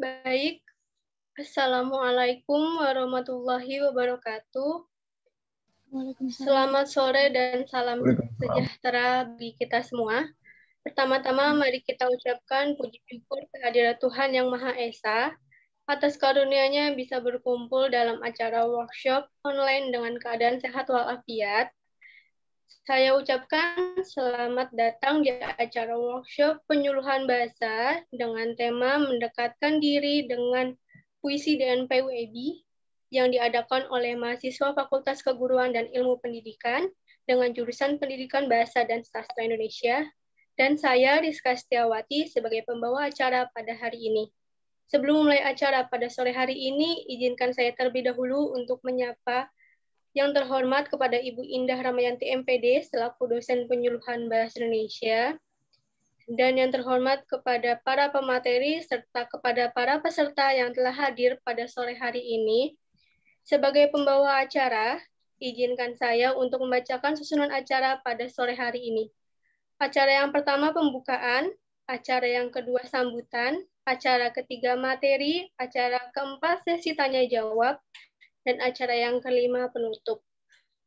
Baik, Assalamualaikum warahmatullahi wabarakatuh. Selamat sore dan salam sejahtera bagi kita semua. Pertama-tama mari kita ucapkan puji syukur kehadiran Tuhan Yang Maha Esa atas karunia-Nya bisa berkumpul dalam acara workshop online dengan keadaan sehat walafiat saya ucapkan selamat datang di acara workshop penyuluhan bahasa dengan tema mendekatkan diri dengan puisi dan PWB e yang diadakan oleh mahasiswa Fakultas Keguruan dan Ilmu Pendidikan dengan jurusan Pendidikan Bahasa dan Sastra Indonesia dan saya Rizka Setiawati sebagai pembawa acara pada hari ini. Sebelum mulai acara pada sore hari ini, izinkan saya terlebih dahulu untuk menyapa yang terhormat kepada Ibu Indah Ramayanti MPD selaku dosen penyuluhan Bahasa Indonesia, dan yang terhormat kepada para pemateri serta kepada para peserta yang telah hadir pada sore hari ini. Sebagai pembawa acara, izinkan saya untuk membacakan susunan acara pada sore hari ini. Acara yang pertama pembukaan, acara yang kedua sambutan, acara ketiga materi, acara keempat sesi tanya jawab, dan acara yang kelima penutup.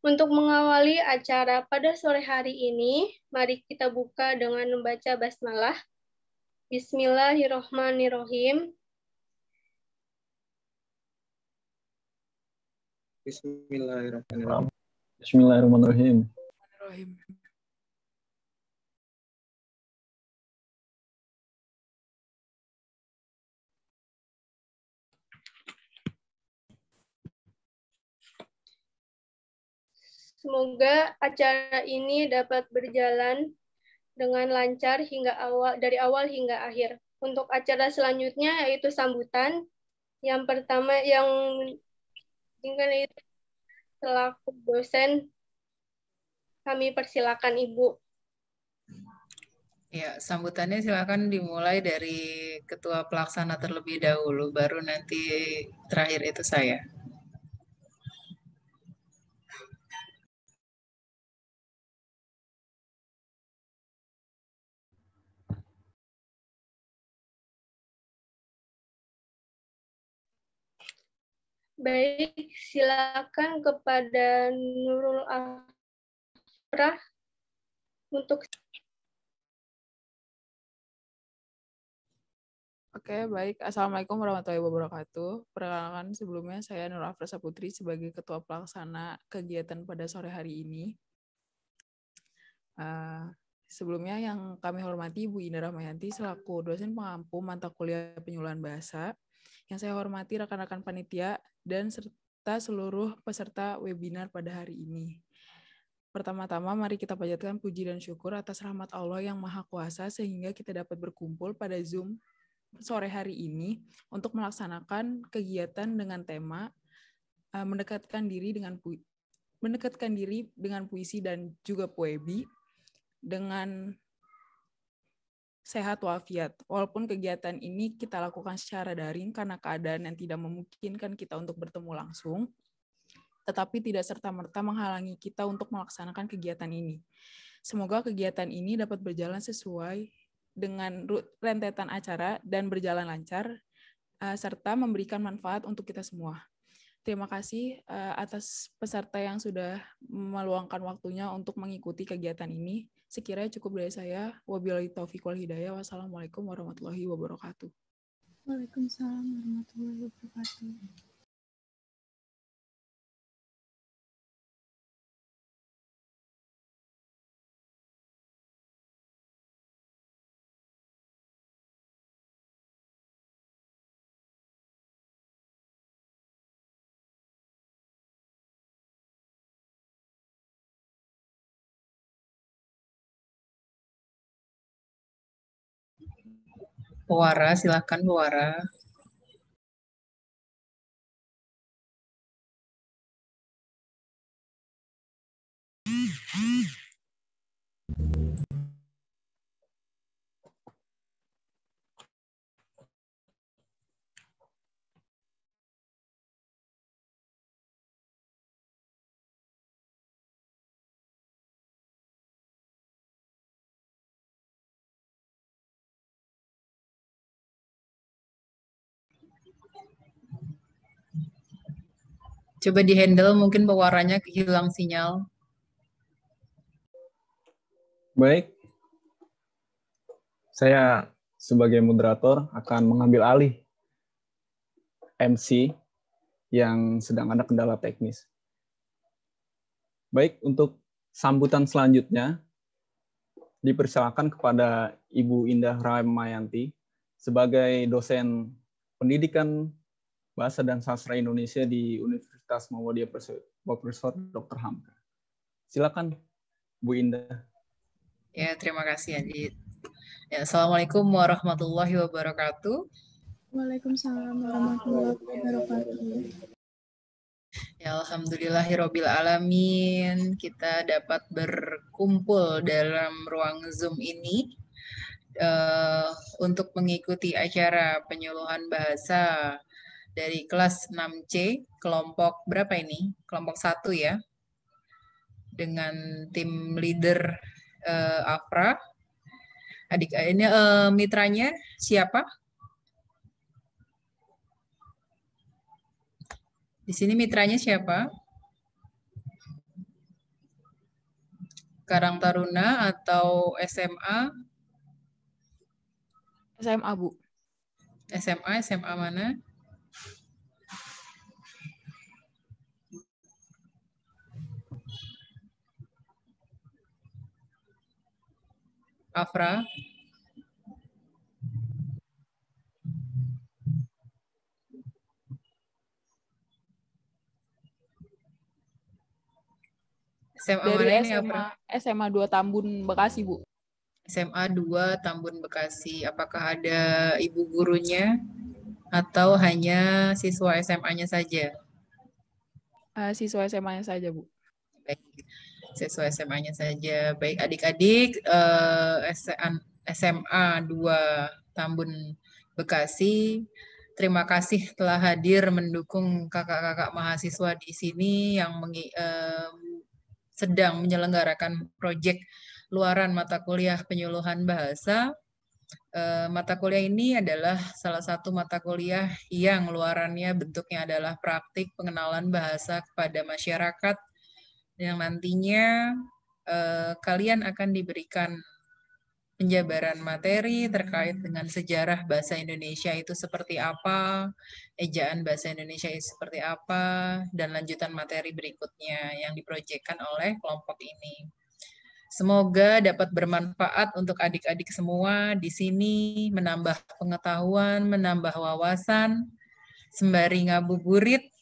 Untuk mengawali acara pada sore hari ini, mari kita buka dengan membaca basmalah. Bismillahirrohmanirrohim. Bismillahirrahmanirrahim. Bismillahirrahmanirrahim. Bismillahirrahmanirrahim. Semoga acara ini dapat berjalan dengan lancar hingga awal dari awal hingga akhir. Untuk acara selanjutnya yaitu sambutan. Yang pertama yang ingin itu selaku dosen kami persilakan Ibu. Ya, sambutannya silakan dimulai dari ketua pelaksana terlebih dahulu, baru nanti terakhir itu saya. Baik, silakan kepada Nurul Afra untuk Oke, baik. Assalamualaikum warahmatullahi wabarakatuh. Perkenalkan sebelumnya saya Nur Afra Saputri sebagai Ketua Pelaksana kegiatan pada sore hari ini. Uh, sebelumnya yang kami hormati Bu Indra Rahmayanti selaku dosen pengampu mata kuliah penyuluhan bahasa. Yang saya hormati rekan-rekan panitia dan serta seluruh peserta webinar pada hari ini. Pertama-tama, mari kita panjatkan puji dan syukur atas rahmat Allah yang Maha Kuasa sehingga kita dapat berkumpul pada Zoom sore hari ini untuk melaksanakan kegiatan dengan tema eh, mendekatkan diri dengan pui mendekatkan diri dengan puisi dan juga poebi dengan sehat walafiat. Walaupun kegiatan ini kita lakukan secara daring karena keadaan yang tidak memungkinkan kita untuk bertemu langsung, tetapi tidak serta-merta menghalangi kita untuk melaksanakan kegiatan ini. Semoga kegiatan ini dapat berjalan sesuai dengan rentetan acara dan berjalan lancar, eh, serta memberikan manfaat untuk kita semua. Terima kasih eh, atas peserta yang sudah meluangkan waktunya untuk mengikuti kegiatan ini. Sekiranya cukup dari saya. Wabillahi taufiq wal hidayah. Wassalamualaikum warahmatullahi wabarakatuh. Waalaikumsalam warahmatullahi wabarakatuh. Wara, silakan Wara. coba dihandle mungkin pewaranya kehilang sinyal. Baik. Saya sebagai moderator akan mengambil alih MC yang sedang ada kendala teknis. Baik, untuk sambutan selanjutnya dipersilakan kepada Ibu Indah Ramayanti sebagai dosen pendidikan Bahasa dan Sastra Indonesia di Universitas Muhammadiyah Profesor Dr. Hamka. Silakan Bu Indah. Ya, terima kasih Adit. Ya, Assalamualaikum warahmatullahi wabarakatuh. Waalaikumsalam warahmatullahi wabarakatuh. Ya Alhamdulillahirobbil alamin kita dapat berkumpul dalam ruang Zoom ini uh, untuk mengikuti acara penyuluhan bahasa dari kelas 6C, kelompok berapa ini? Kelompok 1 ya. Dengan tim leader uh, Afra. Adik eh, ini uh, mitranya siapa? Di sini mitranya siapa? Karang Taruna atau SMA? SMA, Bu. SMA, SMA mana? Afra. SMA Dari mana ini SMA, Afra? SMA 2 Tambun Bekasi, Bu. SMA 2 Tambun Bekasi. Apakah ada ibu gurunya atau hanya siswa SMA-nya saja? Uh, siswa SMA-nya saja, Bu. Baik siswa SMA-nya saja. Baik adik-adik eh, SMA 2 Tambun Bekasi, terima kasih telah hadir mendukung kakak-kakak mahasiswa di sini yang mengi, eh, sedang menyelenggarakan proyek luaran mata kuliah penyuluhan bahasa. Eh, mata kuliah ini adalah salah satu mata kuliah yang luarannya bentuknya adalah praktik pengenalan bahasa kepada masyarakat yang nantinya eh, kalian akan diberikan penjabaran materi terkait dengan sejarah bahasa Indonesia itu seperti apa, ejaan bahasa Indonesia itu seperti apa, dan lanjutan materi berikutnya yang diprojekkan oleh kelompok ini. Semoga dapat bermanfaat untuk adik-adik semua di sini, menambah pengetahuan, menambah wawasan, sembari ngabuburit,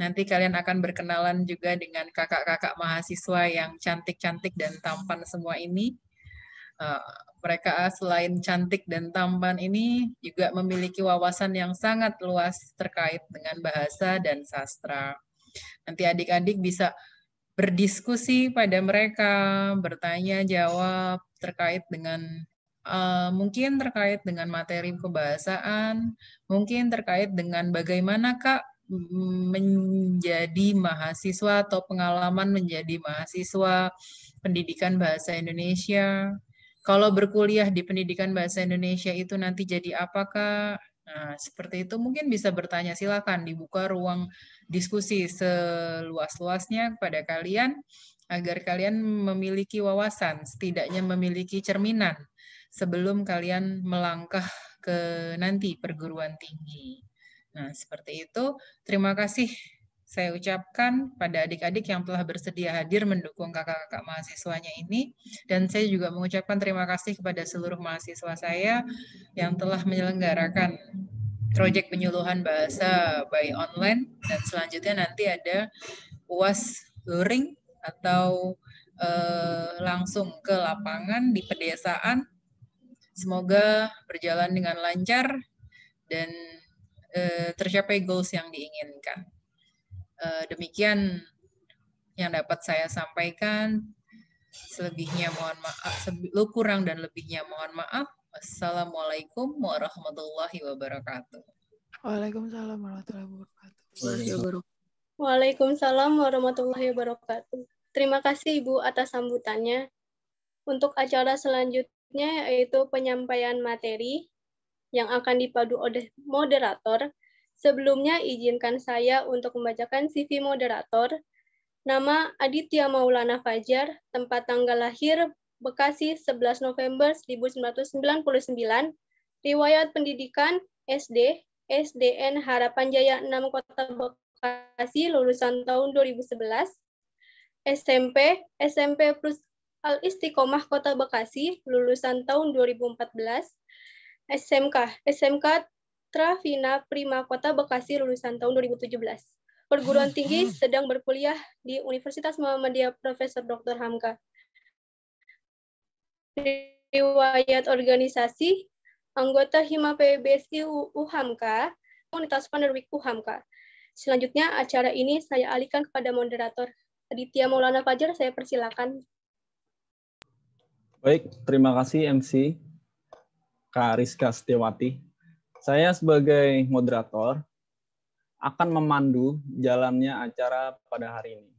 Nanti kalian akan berkenalan juga dengan kakak-kakak mahasiswa yang cantik-cantik dan tampan semua ini. Eh, mereka selain cantik dan tampan ini juga memiliki wawasan yang sangat luas terkait dengan bahasa dan sastra. Nanti adik-adik bisa berdiskusi pada mereka, bertanya jawab terkait dengan uh, mungkin terkait dengan materi kebahasaan, mungkin terkait dengan bagaimana Kak menjadi mahasiswa atau pengalaman menjadi mahasiswa pendidikan bahasa Indonesia. Kalau berkuliah di pendidikan bahasa Indonesia itu nanti jadi apakah? Nah, seperti itu mungkin bisa bertanya silakan dibuka ruang diskusi seluas-luasnya kepada kalian agar kalian memiliki wawasan, setidaknya memiliki cerminan sebelum kalian melangkah ke nanti perguruan tinggi. Nah, seperti itu. Terima kasih saya ucapkan pada adik-adik yang telah bersedia hadir mendukung kakak-kakak mahasiswanya ini. Dan saya juga mengucapkan terima kasih kepada seluruh mahasiswa saya yang telah menyelenggarakan proyek penyuluhan bahasa by online. Dan selanjutnya nanti ada UAS luring atau eh, langsung ke lapangan di pedesaan. Semoga berjalan dengan lancar dan Eh, tercapai goals yang diinginkan. Eh, demikian yang dapat saya sampaikan. Selebihnya mohon maaf, lu kurang dan lebihnya mohon maaf. assalamualaikum warahmatullahi wabarakatuh. Waalaikumsalam warahmatullahi wabarakatuh. Waalaikumsalam warahmatullahi wabarakatuh. Terima kasih Ibu atas sambutannya. Untuk acara selanjutnya yaitu penyampaian materi yang akan dipadu oleh moderator. Sebelumnya izinkan saya untuk membacakan CV moderator. Nama Aditya Maulana Fajar, tempat tanggal lahir Bekasi 11 November 1999, riwayat pendidikan SD, SDN Harapan Jaya 6 Kota Bekasi lulusan tahun 2011, SMP, SMP Plus Al Istiqomah Kota Bekasi lulusan tahun 2014, SMK, SMK Trafina Prima Kota Bekasi lulusan tahun 2017. Perguruan hmm, tinggi hmm. sedang berkuliah di Universitas Muhammadiyah Profesor Dr. Hamka. Riwayat organisasi anggota Hima PBSI UHAMKA, Komunitas Penerbit UHAMKA. Selanjutnya acara ini saya alihkan kepada moderator Aditya Maulana Fajar, saya persilakan. Baik, terima kasih MC Kak Rizka Setiawati. Saya sebagai moderator akan memandu jalannya acara pada hari ini.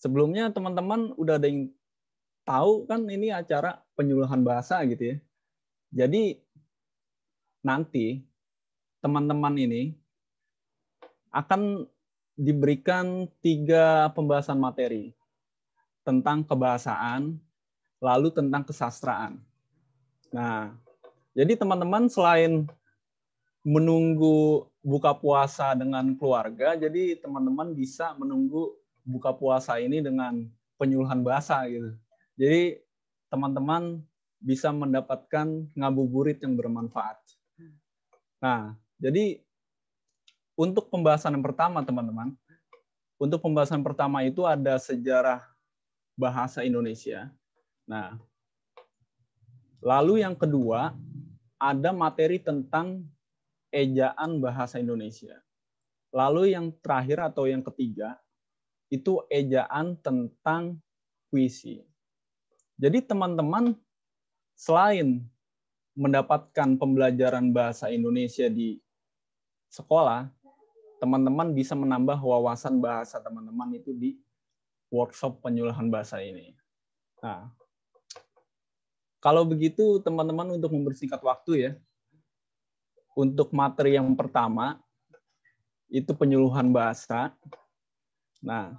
Sebelumnya teman-teman udah ada yang tahu kan ini acara penyuluhan bahasa gitu ya. Jadi nanti teman-teman ini akan diberikan tiga pembahasan materi tentang kebahasaan, lalu tentang kesastraan. Nah, jadi teman-teman selain menunggu buka puasa dengan keluarga, jadi teman-teman bisa menunggu buka puasa ini dengan penyuluhan bahasa gitu. Jadi teman-teman bisa mendapatkan ngabuburit yang bermanfaat. Nah, jadi untuk pembahasan yang pertama teman-teman, untuk pembahasan pertama itu ada sejarah bahasa Indonesia. Nah, Lalu yang kedua, ada materi tentang ejaan bahasa Indonesia. Lalu yang terakhir atau yang ketiga, itu ejaan tentang puisi. Jadi teman-teman selain mendapatkan pembelajaran bahasa Indonesia di sekolah, teman-teman bisa menambah wawasan bahasa teman-teman itu di workshop penyuluhan bahasa ini. Nah, kalau begitu teman-teman untuk mempersingkat waktu ya, untuk materi yang pertama itu penyuluhan bahasa. Nah,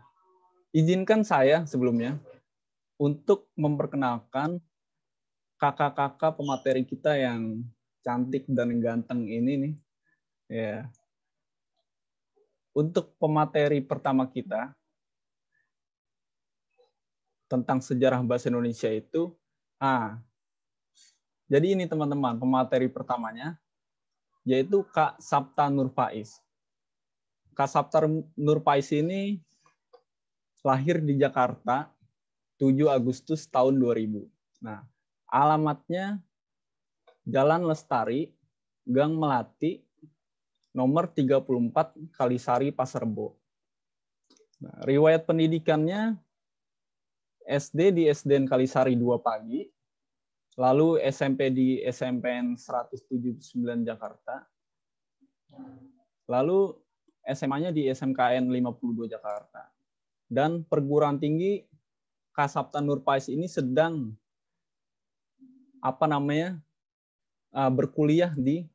izinkan saya sebelumnya untuk memperkenalkan kakak-kakak pemateri kita yang cantik dan ganteng ini nih. Ya. Untuk pemateri pertama kita tentang sejarah bahasa Indonesia itu Ah, Jadi ini teman-teman pemateri pertamanya yaitu Kak Sabta Nurfaiz. Kak Sabta Nurfaiz ini lahir di Jakarta 7 Agustus tahun 2000. Nah, alamatnya Jalan Lestari, Gang Melati, nomor 34 Kalisari Pasarbo. Nah, riwayat pendidikannya SD di SDN Kalisari 2 pagi, lalu SMP di SMPN 179 Jakarta, lalu SMA-nya di SMKN 52 Jakarta. Dan perguruan tinggi Kasabtan Nurpais ini sedang apa namanya uh, berkuliah di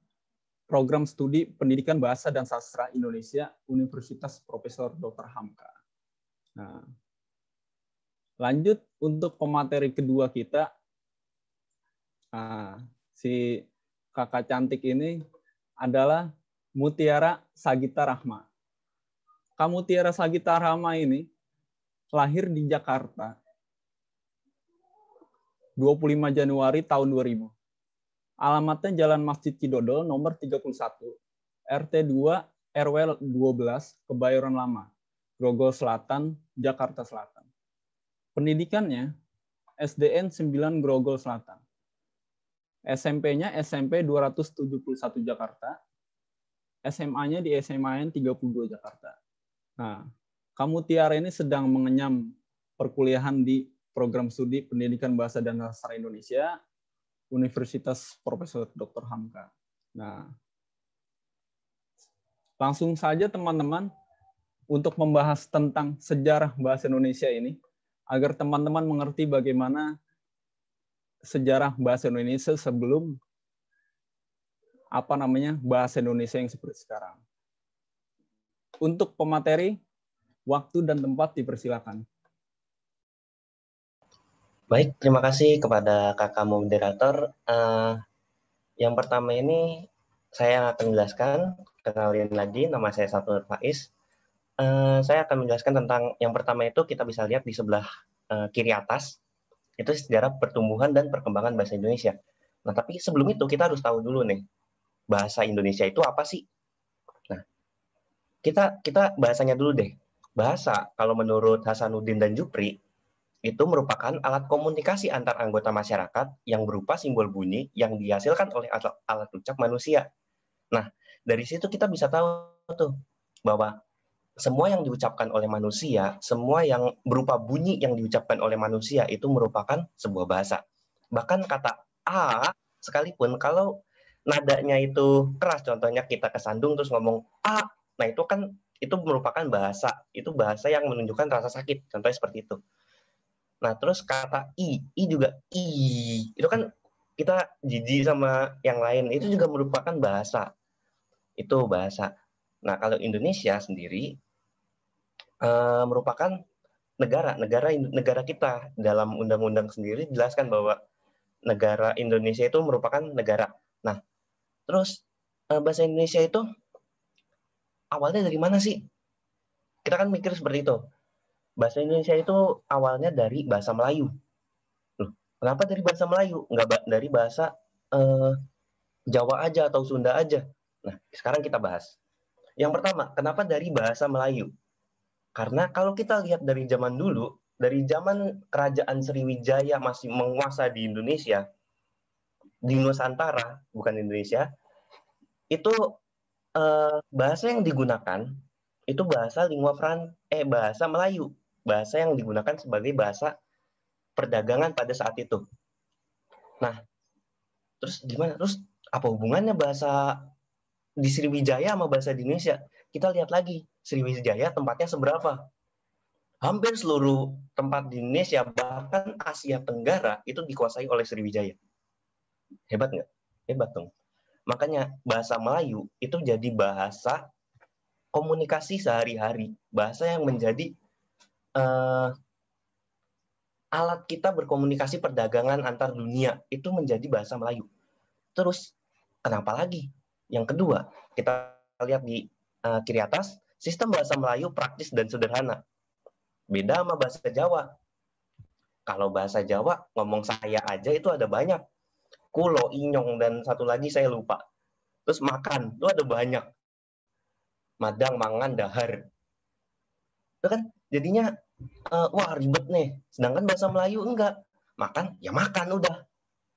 program studi pendidikan bahasa dan sastra Indonesia Universitas Profesor Dr. Hamka. Nah, Lanjut untuk pemateri kedua kita, ah, si kakak cantik ini adalah Mutiara Sagita Rahma. Kamu Mutiara Sagita Rahma ini lahir di Jakarta 25 Januari tahun 2000. Alamatnya Jalan Masjid Cidodol nomor 31, RT 2, RW 12, Kebayoran Lama, Grogol Selatan, Jakarta Selatan. Pendidikannya SDN 9 Grogol Selatan. SMP-nya SMP 271 Jakarta. SMA-nya di SMA-N 32 Jakarta. Nah, kamu Tiara ini sedang mengenyam perkuliahan di program studi Pendidikan Bahasa dan Sastra Indonesia Universitas Profesor Dr. Hamka. Nah, langsung saja teman-teman untuk membahas tentang sejarah bahasa Indonesia ini agar teman-teman mengerti bagaimana sejarah bahasa Indonesia sebelum apa namanya bahasa Indonesia yang seperti sekarang. Untuk pemateri, waktu dan tempat dipersilakan. Baik, terima kasih kepada kakak moderator. Uh, yang pertama ini saya akan jelaskan, Kalian lagi nama saya Satu Faiz. Eh, saya akan menjelaskan tentang yang pertama itu kita bisa lihat di sebelah eh, kiri atas itu sejarah pertumbuhan dan perkembangan bahasa Indonesia. Nah, tapi sebelum itu kita harus tahu dulu nih bahasa Indonesia itu apa sih? Nah, kita kita bahasanya dulu deh. Bahasa kalau menurut Hasanuddin dan Jupri itu merupakan alat komunikasi antar anggota masyarakat yang berupa simbol bunyi yang dihasilkan oleh alat, alat ucap manusia. Nah, dari situ kita bisa tahu tuh bahwa semua yang diucapkan oleh manusia, semua yang berupa bunyi yang diucapkan oleh manusia itu merupakan sebuah bahasa. Bahkan kata a sekalipun kalau nadanya itu keras, contohnya kita kesandung terus ngomong a, nah itu kan itu merupakan bahasa, itu bahasa yang menunjukkan rasa sakit, contohnya seperti itu. Nah terus kata i, i juga i, itu kan kita jijik sama yang lain, itu juga merupakan bahasa, itu bahasa. Nah, kalau Indonesia sendiri uh, merupakan negara negara negara kita dalam undang-undang sendiri jelaskan bahwa negara Indonesia itu merupakan negara. Nah, terus eh, bahasa Indonesia itu awalnya dari mana sih? Kita kan mikir seperti itu. Bahasa Indonesia itu awalnya dari bahasa Melayu. Loh, kenapa dari bahasa Melayu? Nggak dari bahasa uh, Jawa aja atau Sunda aja? Nah, sekarang kita bahas. Yang pertama, kenapa dari bahasa Melayu? Karena kalau kita lihat dari zaman dulu, dari zaman kerajaan Sriwijaya masih menguasa di Indonesia, di Nusantara, bukan Indonesia, itu eh, bahasa yang digunakan itu bahasa lingua Fran eh bahasa Melayu, bahasa yang digunakan sebagai bahasa perdagangan pada saat itu. Nah, terus gimana? Terus apa hubungannya bahasa di Sriwijaya sama bahasa di Indonesia? Kita lihat lagi Sriwijaya tempatnya seberapa? Hampir seluruh tempat di Indonesia, bahkan Asia Tenggara, itu dikuasai oleh Sriwijaya. Hebat nggak? Hebat dong. Makanya bahasa Melayu itu jadi bahasa komunikasi sehari-hari. Bahasa yang menjadi uh, alat kita berkomunikasi perdagangan antar dunia. Itu menjadi bahasa Melayu. Terus, kenapa lagi? Yang kedua, kita lihat di uh, kiri atas, Sistem bahasa Melayu praktis dan sederhana. Beda sama bahasa Jawa. Kalau bahasa Jawa, ngomong saya aja itu ada banyak. Kulo, inyong, dan satu lagi saya lupa. Terus makan, itu ada banyak. Madang, mangan, dahar. Itu kan jadinya, uh, wah ribet nih. Sedangkan bahasa Melayu enggak. Makan, ya makan udah.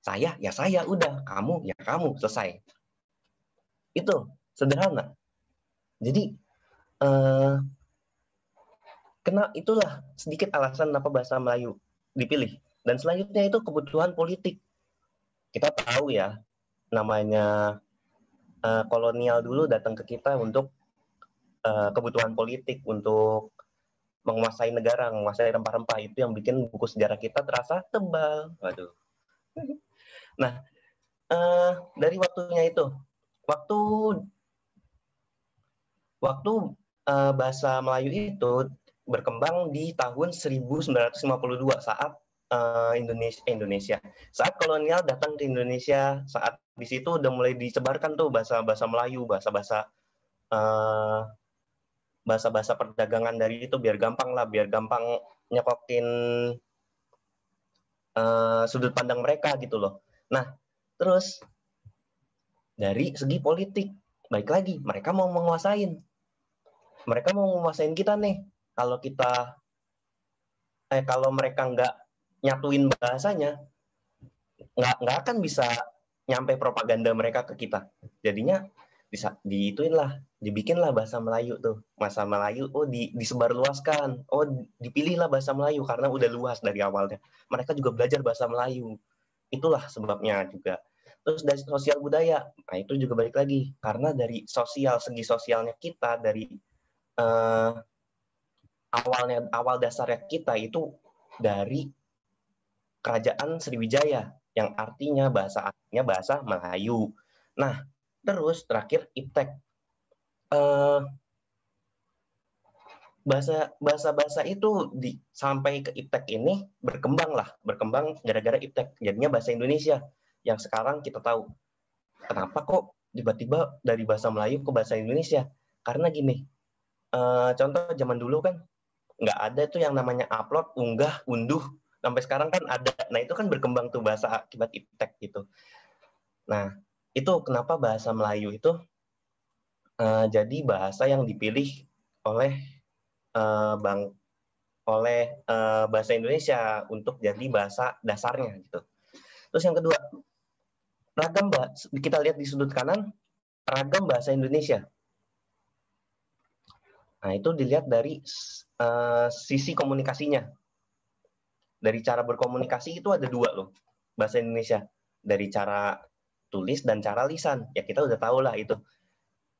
Saya, ya saya udah. Kamu, ya kamu, selesai. Itu, sederhana. Jadi kenal eh, kena itulah sedikit alasan kenapa bahasa Melayu dipilih. Dan selanjutnya itu kebutuhan politik. Kita tahu ya namanya uh, kolonial dulu datang ke kita untuk uh, kebutuhan politik untuk menguasai negara, menguasai rempah-rempah itu yang bikin buku sejarah kita terasa tebal. Waduh. Nah, uh, dari waktunya itu, waktu waktu uh, bahasa Melayu itu berkembang di tahun 1952 saat uh, Indonesia eh, Indonesia saat kolonial datang ke Indonesia saat di situ udah mulai disebarkan tuh bahasa bahasa Melayu bahasa bahasa uh, bahasa bahasa perdagangan dari itu biar gampang lah biar gampang nyekokin uh, sudut pandang mereka gitu loh nah terus dari segi politik baik lagi mereka mau menguasain mereka mau menguasain kita nih kalau kita eh kalau mereka nggak nyatuin bahasanya nggak nggak akan bisa nyampe propaganda mereka ke kita jadinya bisa diituin lah dibikin lah bahasa Melayu tuh bahasa Melayu oh di, disebarluaskan oh dipilihlah bahasa Melayu karena udah luas dari awalnya mereka juga belajar bahasa Melayu itulah sebabnya juga terus dari sosial budaya nah itu juga balik lagi karena dari sosial segi sosialnya kita dari uh, awalnya awal dasarnya kita itu dari kerajaan Sriwijaya yang artinya bahasa artinya bahasa Melayu. Nah, terus terakhir Iptek. uh, bahasa bahasa bahasa itu di, sampai ke Iptek ini berkembang lah berkembang gara-gara Iptek jadinya bahasa Indonesia yang sekarang kita tahu kenapa kok tiba-tiba dari bahasa Melayu ke bahasa Indonesia karena gini Eh, contoh zaman dulu kan nggak ada tuh yang namanya upload, unggah, unduh. Sampai sekarang kan ada. Nah itu kan berkembang tuh bahasa akibat iptek gitu. Nah itu kenapa bahasa Melayu itu uh, jadi bahasa yang dipilih oleh uh, bang oleh uh, bahasa Indonesia untuk jadi bahasa dasarnya gitu. Terus yang kedua ragam kita lihat di sudut kanan ragam bahasa Indonesia Nah, itu dilihat dari uh, sisi komunikasinya. Dari cara berkomunikasi itu ada dua loh, bahasa Indonesia. Dari cara tulis dan cara lisan. Ya kita udah tahu lah itu.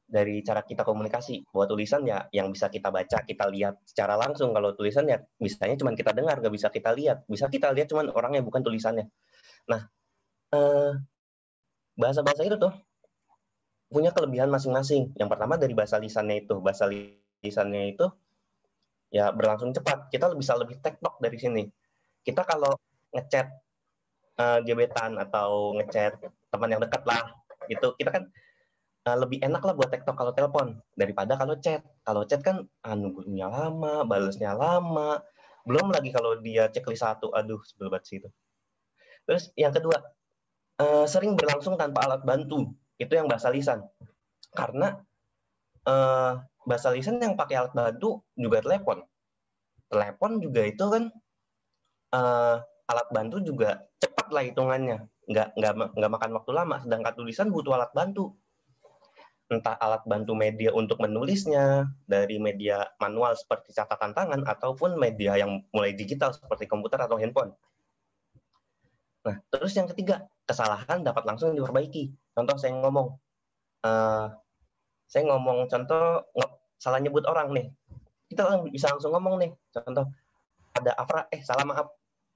Dari cara kita komunikasi. buat tulisan ya yang bisa kita baca, kita lihat secara langsung. Kalau tulisan ya bisanya cuma kita dengar, nggak bisa kita lihat. Bisa kita lihat cuman orangnya, bukan tulisannya. Nah, eh, bahasa-bahasa itu tuh punya kelebihan masing-masing. Yang pertama dari bahasa lisannya itu. Bahasa lisan tulisannya itu ya berlangsung cepat. Kita bisa lebih tektok dari sini. Kita kalau ngechat uh, gebetan atau ngechat teman yang dekat lah, gitu kita kan uh, lebih enak lah buat tektok kalau telepon daripada kalau chat. Kalau chat kan ah, nunggunya lama, balasnya lama. Belum lagi kalau dia checklist satu, aduh sebel banget itu. Terus yang kedua, uh, sering berlangsung tanpa alat bantu. Itu yang bahasa lisan. Karena uh, bahasa lisan yang pakai alat bantu juga telepon. Telepon juga itu kan uh, alat bantu juga cepat lah hitungannya, nggak nggak nggak makan waktu lama. Sedangkan tulisan butuh alat bantu. Entah alat bantu media untuk menulisnya dari media manual seperti catatan tangan ataupun media yang mulai digital seperti komputer atau handphone. Nah, terus yang ketiga, kesalahan dapat langsung diperbaiki. Contoh saya ngomong, uh, saya ngomong contoh salah nyebut orang nih kita bisa langsung ngomong nih contoh ada Afra eh salah maaf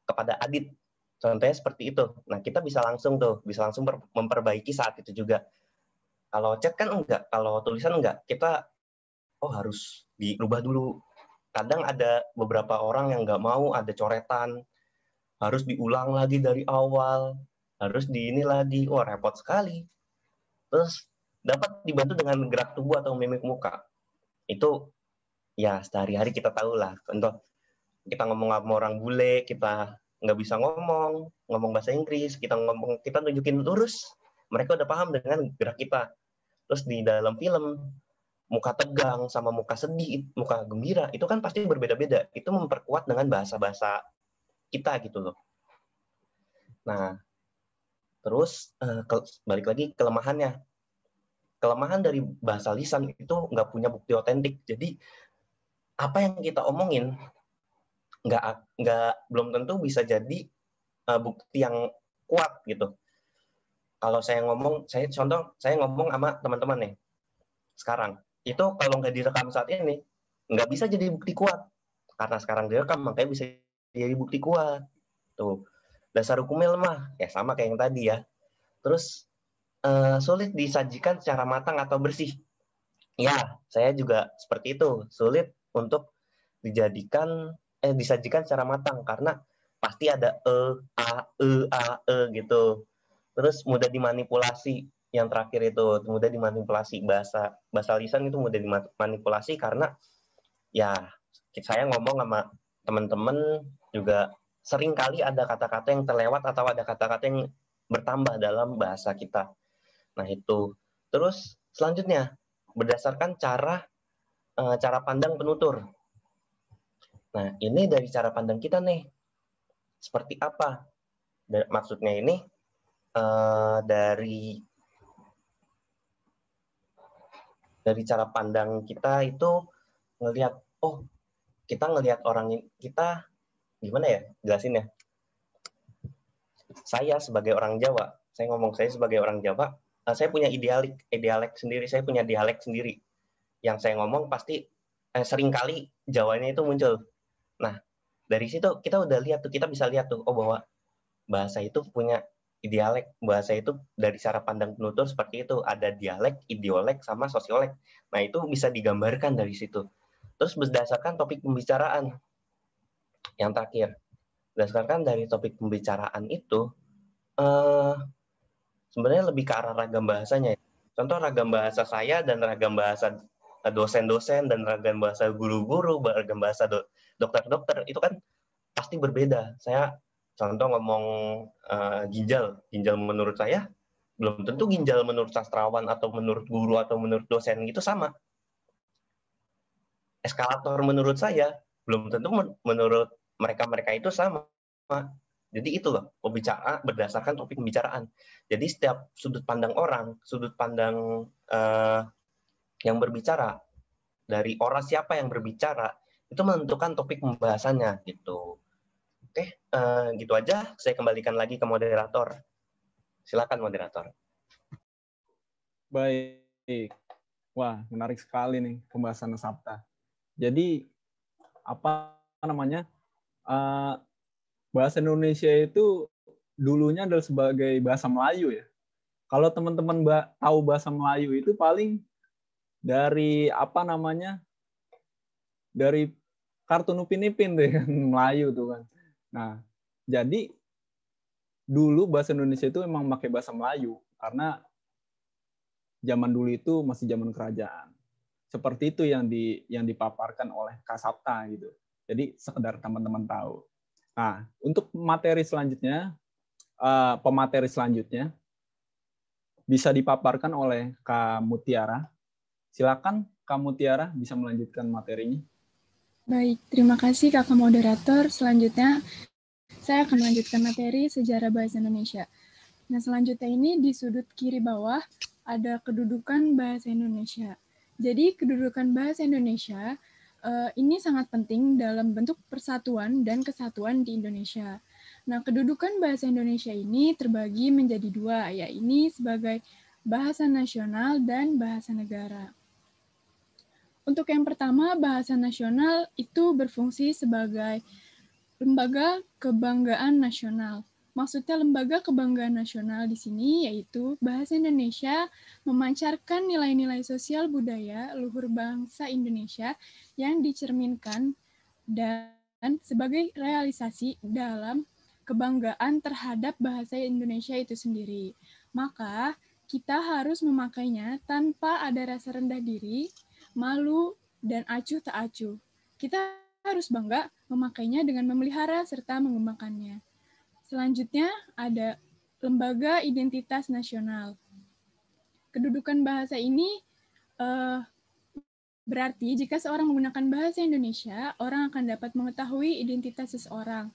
kepada Adit contohnya seperti itu nah kita bisa langsung tuh bisa langsung memperbaiki saat itu juga kalau chat kan enggak kalau tulisan enggak kita oh harus dirubah dulu kadang ada beberapa orang yang nggak mau ada coretan harus diulang lagi dari awal harus di ini lagi wah repot sekali terus dapat dibantu dengan gerak tubuh atau mimik muka itu ya sehari-hari kita tahu lah contoh kita ngomong sama orang bule kita nggak bisa ngomong ngomong bahasa Inggris kita ngomong kita tunjukin lurus mereka udah paham dengan gerak kita terus di dalam film muka tegang sama muka sedih muka gembira itu kan pasti berbeda-beda itu memperkuat dengan bahasa-bahasa kita gitu loh nah terus eh, balik lagi kelemahannya kelemahan dari bahasa lisan itu nggak punya bukti otentik. Jadi apa yang kita omongin nggak nggak belum tentu bisa jadi uh, bukti yang kuat gitu. Kalau saya ngomong, saya contoh saya ngomong sama teman-teman nih sekarang itu kalau nggak direkam saat ini nggak bisa jadi bukti kuat karena sekarang direkam makanya bisa jadi bukti kuat tuh dasar hukumnya lemah ya sama kayak yang tadi ya terus uh, sulit disajikan secara matang atau bersih. Ya, saya juga seperti itu, sulit untuk dijadikan eh disajikan secara matang karena pasti ada e a e a e gitu. Terus mudah dimanipulasi yang terakhir itu, mudah dimanipulasi bahasa bahasa lisan itu mudah dimanipulasi karena ya saya ngomong sama teman-teman juga sering kali ada kata-kata yang terlewat atau ada kata-kata yang bertambah dalam bahasa kita. Nah, itu. Terus selanjutnya berdasarkan cara eh, cara pandang penutur. Nah, ini dari cara pandang kita nih. Seperti apa? Maksudnya ini eh, dari dari cara pandang kita itu ngelihat oh kita ngelihat orang kita gimana ya jelasin ya saya sebagai orang Jawa saya ngomong saya sebagai orang Jawa Nah, saya punya idealik idealek sendiri saya punya dialek sendiri yang saya ngomong pasti eh, kali Jawanya itu muncul nah dari situ kita udah lihat tuh kita bisa lihat tuh oh bahwa bahasa itu punya dialek bahasa itu dari cara pandang penutur seperti itu ada dialek ideolek sama sosiolek nah itu bisa digambarkan dari situ terus berdasarkan topik pembicaraan yang terakhir berdasarkan dari topik pembicaraan itu eh, sebenarnya lebih ke arah ragam bahasanya. Ya. Contoh ragam bahasa saya dan ragam bahasa dosen-dosen dan ragam bahasa guru-guru, ragam bahasa dokter-dokter itu kan pasti berbeda. Saya contoh ngomong uh, ginjal, ginjal menurut saya belum tentu ginjal menurut sastrawan atau menurut guru atau menurut dosen itu sama. Eskalator menurut saya belum tentu menurut mereka-mereka itu sama. Jadi itu loh pembicaraan berdasarkan topik pembicaraan. Jadi setiap sudut pandang orang, sudut pandang uh, yang berbicara dari orang siapa yang berbicara itu menentukan topik pembahasannya gitu. Oke, uh, gitu aja. Saya kembalikan lagi ke moderator. Silakan moderator. Baik. Wah, menarik sekali nih pembahasan Sabta. Jadi apa namanya? Uh, bahasa Indonesia itu dulunya adalah sebagai bahasa Melayu ya. Kalau teman-teman tahu bahasa Melayu itu paling dari apa namanya? Dari kartun Upin Ipin deh, Melayu tuh kan. Nah, jadi dulu bahasa Indonesia itu memang pakai bahasa Melayu karena zaman dulu itu masih zaman kerajaan. Seperti itu yang di yang dipaparkan oleh Kasapta gitu. Jadi sekedar teman-teman tahu. Nah, untuk materi selanjutnya, uh, pemateri selanjutnya bisa dipaparkan oleh Kak Mutiara. Silakan Kak Mutiara bisa melanjutkan materinya. Baik, terima kasih Kakak moderator. Selanjutnya saya akan melanjutkan materi sejarah bahasa Indonesia. Nah, selanjutnya ini di sudut kiri bawah ada kedudukan bahasa Indonesia. Jadi, kedudukan bahasa Indonesia Eh, ini sangat penting dalam bentuk persatuan dan kesatuan di Indonesia. Nah, kedudukan bahasa Indonesia ini terbagi menjadi dua, yaitu sebagai bahasa nasional dan bahasa negara. Untuk yang pertama, bahasa nasional itu berfungsi sebagai lembaga kebanggaan nasional. Maksudnya lembaga kebanggaan nasional di sini yaitu Bahasa Indonesia memancarkan nilai-nilai sosial budaya luhur bangsa Indonesia yang dicerminkan dan sebagai realisasi dalam kebanggaan terhadap bahasa Indonesia itu sendiri. Maka kita harus memakainya tanpa ada rasa rendah diri, malu, dan acuh tak acuh. Kita harus bangga memakainya dengan memelihara serta mengembangkannya. Selanjutnya ada Lembaga Identitas Nasional. Kedudukan bahasa ini uh, berarti jika seorang menggunakan bahasa Indonesia, orang akan dapat mengetahui identitas seseorang.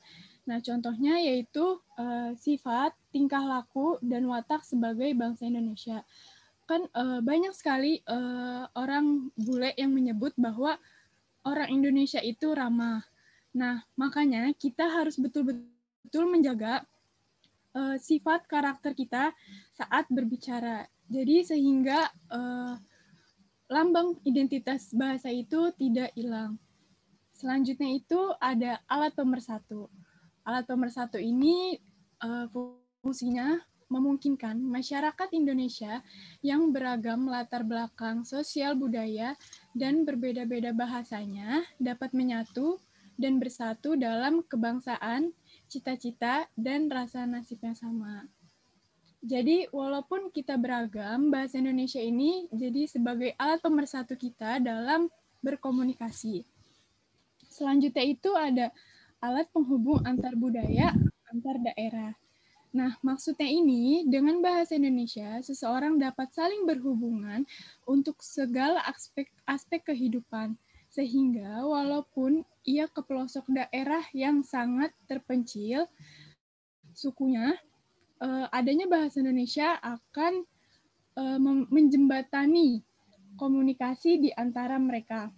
Nah, contohnya yaitu uh, sifat, tingkah laku, dan watak sebagai bangsa Indonesia. Kan uh, banyak sekali uh, orang bule yang menyebut bahwa orang Indonesia itu ramah. Nah, makanya kita harus betul-betul betul menjaga uh, sifat karakter kita saat berbicara. Jadi sehingga uh, lambang identitas bahasa itu tidak hilang. Selanjutnya itu ada alat pemersatu. Alat pemersatu ini uh, fungsinya memungkinkan masyarakat Indonesia yang beragam latar belakang sosial budaya dan berbeda-beda bahasanya dapat menyatu dan bersatu dalam kebangsaan cita-cita, dan rasa nasib yang sama. Jadi, walaupun kita beragam, bahasa Indonesia ini jadi sebagai alat pemersatu kita dalam berkomunikasi. Selanjutnya itu ada alat penghubung antar budaya, antar daerah. Nah, maksudnya ini, dengan bahasa Indonesia, seseorang dapat saling berhubungan untuk segala aspek, aspek kehidupan, sehingga walaupun ia ke pelosok daerah yang sangat terpencil sukunya, eh, adanya bahasa Indonesia akan eh, menjembatani komunikasi di antara mereka.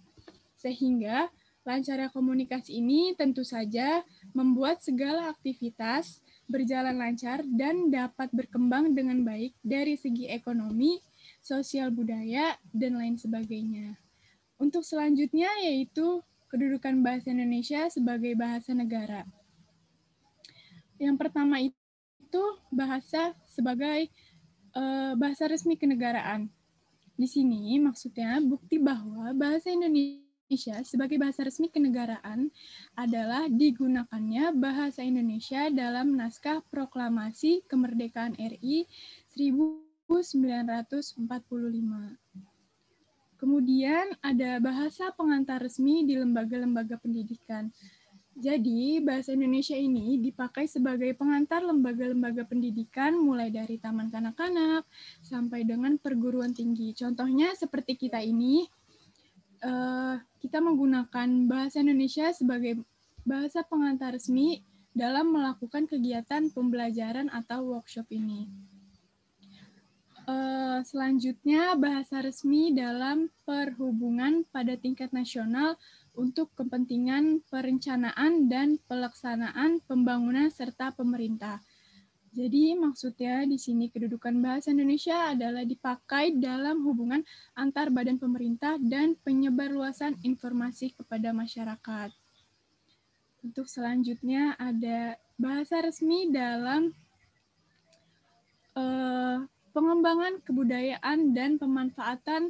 Sehingga lancarnya komunikasi ini tentu saja membuat segala aktivitas berjalan lancar dan dapat berkembang dengan baik dari segi ekonomi, sosial budaya, dan lain sebagainya. Untuk selanjutnya yaitu kedudukan bahasa Indonesia sebagai bahasa negara. Yang pertama itu bahasa sebagai uh, bahasa resmi kenegaraan. Di sini maksudnya bukti bahwa bahasa Indonesia sebagai bahasa resmi kenegaraan adalah digunakannya bahasa Indonesia dalam naskah proklamasi kemerdekaan RI 1945. Kemudian ada bahasa pengantar resmi di lembaga-lembaga pendidikan. Jadi, bahasa Indonesia ini dipakai sebagai pengantar lembaga-lembaga pendidikan mulai dari taman kanak-kanak sampai dengan perguruan tinggi. Contohnya seperti kita ini, eh, kita menggunakan bahasa Indonesia sebagai bahasa pengantar resmi dalam melakukan kegiatan pembelajaran atau workshop ini. Eh, selanjutnya bahasa resmi dalam perhubungan pada tingkat nasional untuk kepentingan perencanaan dan pelaksanaan pembangunan serta pemerintah. Jadi maksudnya di sini kedudukan bahasa Indonesia adalah dipakai dalam hubungan antar badan pemerintah dan penyebar luasan informasi kepada masyarakat. Untuk selanjutnya ada bahasa resmi dalam eh, pengembangan kebudayaan dan pemanfaatan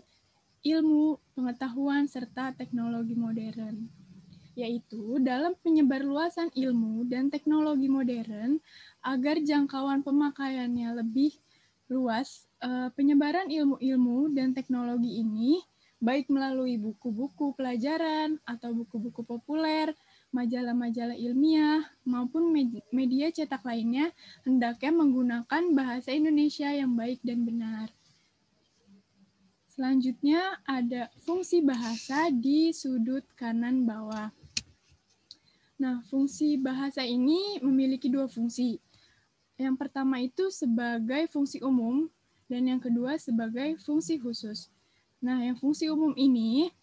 ilmu, pengetahuan, serta teknologi modern yaitu dalam penyebarluasan ilmu dan teknologi modern agar jangkauan pemakaiannya lebih luas, eh, penyebaran ilmu-ilmu dan teknologi ini baik melalui buku-buku pelajaran atau buku-buku populer majalah-majalah ilmiah, maupun media cetak lainnya hendaknya menggunakan bahasa Indonesia yang baik dan benar. Selanjutnya ada fungsi bahasa di sudut kanan bawah. Nah, fungsi bahasa ini memiliki dua fungsi. Yang pertama itu sebagai fungsi umum dan yang kedua sebagai fungsi khusus. Nah, yang fungsi umum ini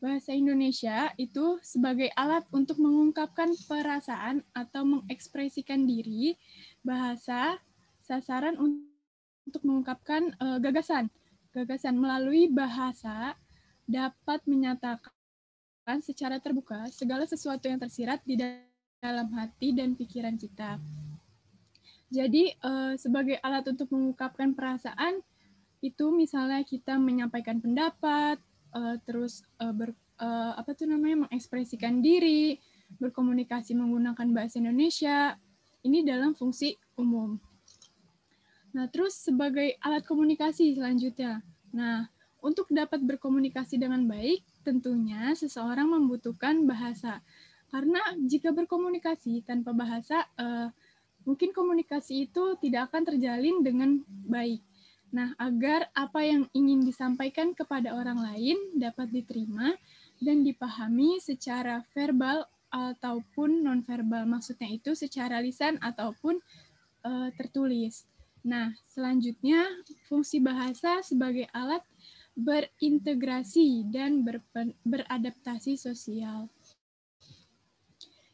bahasa Indonesia itu sebagai alat untuk mengungkapkan perasaan atau mengekspresikan diri, bahasa, sasaran untuk mengungkapkan uh, gagasan. Gagasan melalui bahasa dapat menyatakan secara terbuka segala sesuatu yang tersirat di dalam hati dan pikiran kita. Jadi uh, sebagai alat untuk mengungkapkan perasaan itu misalnya kita menyampaikan pendapat, uh, terus uh, ber, uh, apa tuh namanya mengekspresikan diri, berkomunikasi menggunakan bahasa Indonesia. Ini dalam fungsi umum. Nah, terus sebagai alat komunikasi selanjutnya. Nah, untuk dapat berkomunikasi dengan baik, tentunya seseorang membutuhkan bahasa. Karena jika berkomunikasi tanpa bahasa, uh, mungkin komunikasi itu tidak akan terjalin dengan baik. Nah, agar apa yang ingin disampaikan kepada orang lain dapat diterima dan dipahami secara verbal ataupun nonverbal, maksudnya itu secara lisan ataupun uh, tertulis. Nah, selanjutnya fungsi bahasa sebagai alat berintegrasi dan berpen, beradaptasi sosial.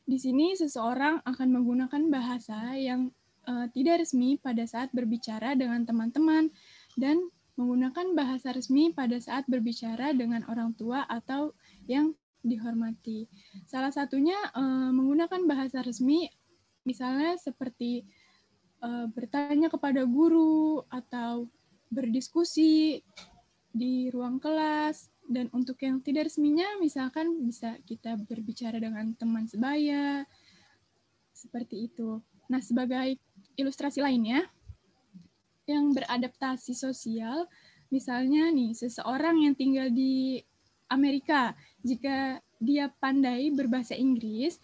Di sini seseorang akan menggunakan bahasa yang uh, tidak resmi pada saat berbicara dengan teman-teman dan menggunakan bahasa resmi pada saat berbicara dengan orang tua atau yang dihormati. Salah satunya uh, menggunakan bahasa resmi misalnya seperti uh, bertanya kepada guru atau berdiskusi di ruang kelas dan untuk yang tidak resminya misalkan bisa kita berbicara dengan teman sebaya seperti itu. Nah, sebagai ilustrasi lainnya yang beradaptasi sosial, misalnya nih seseorang yang tinggal di Amerika, jika dia pandai berbahasa Inggris,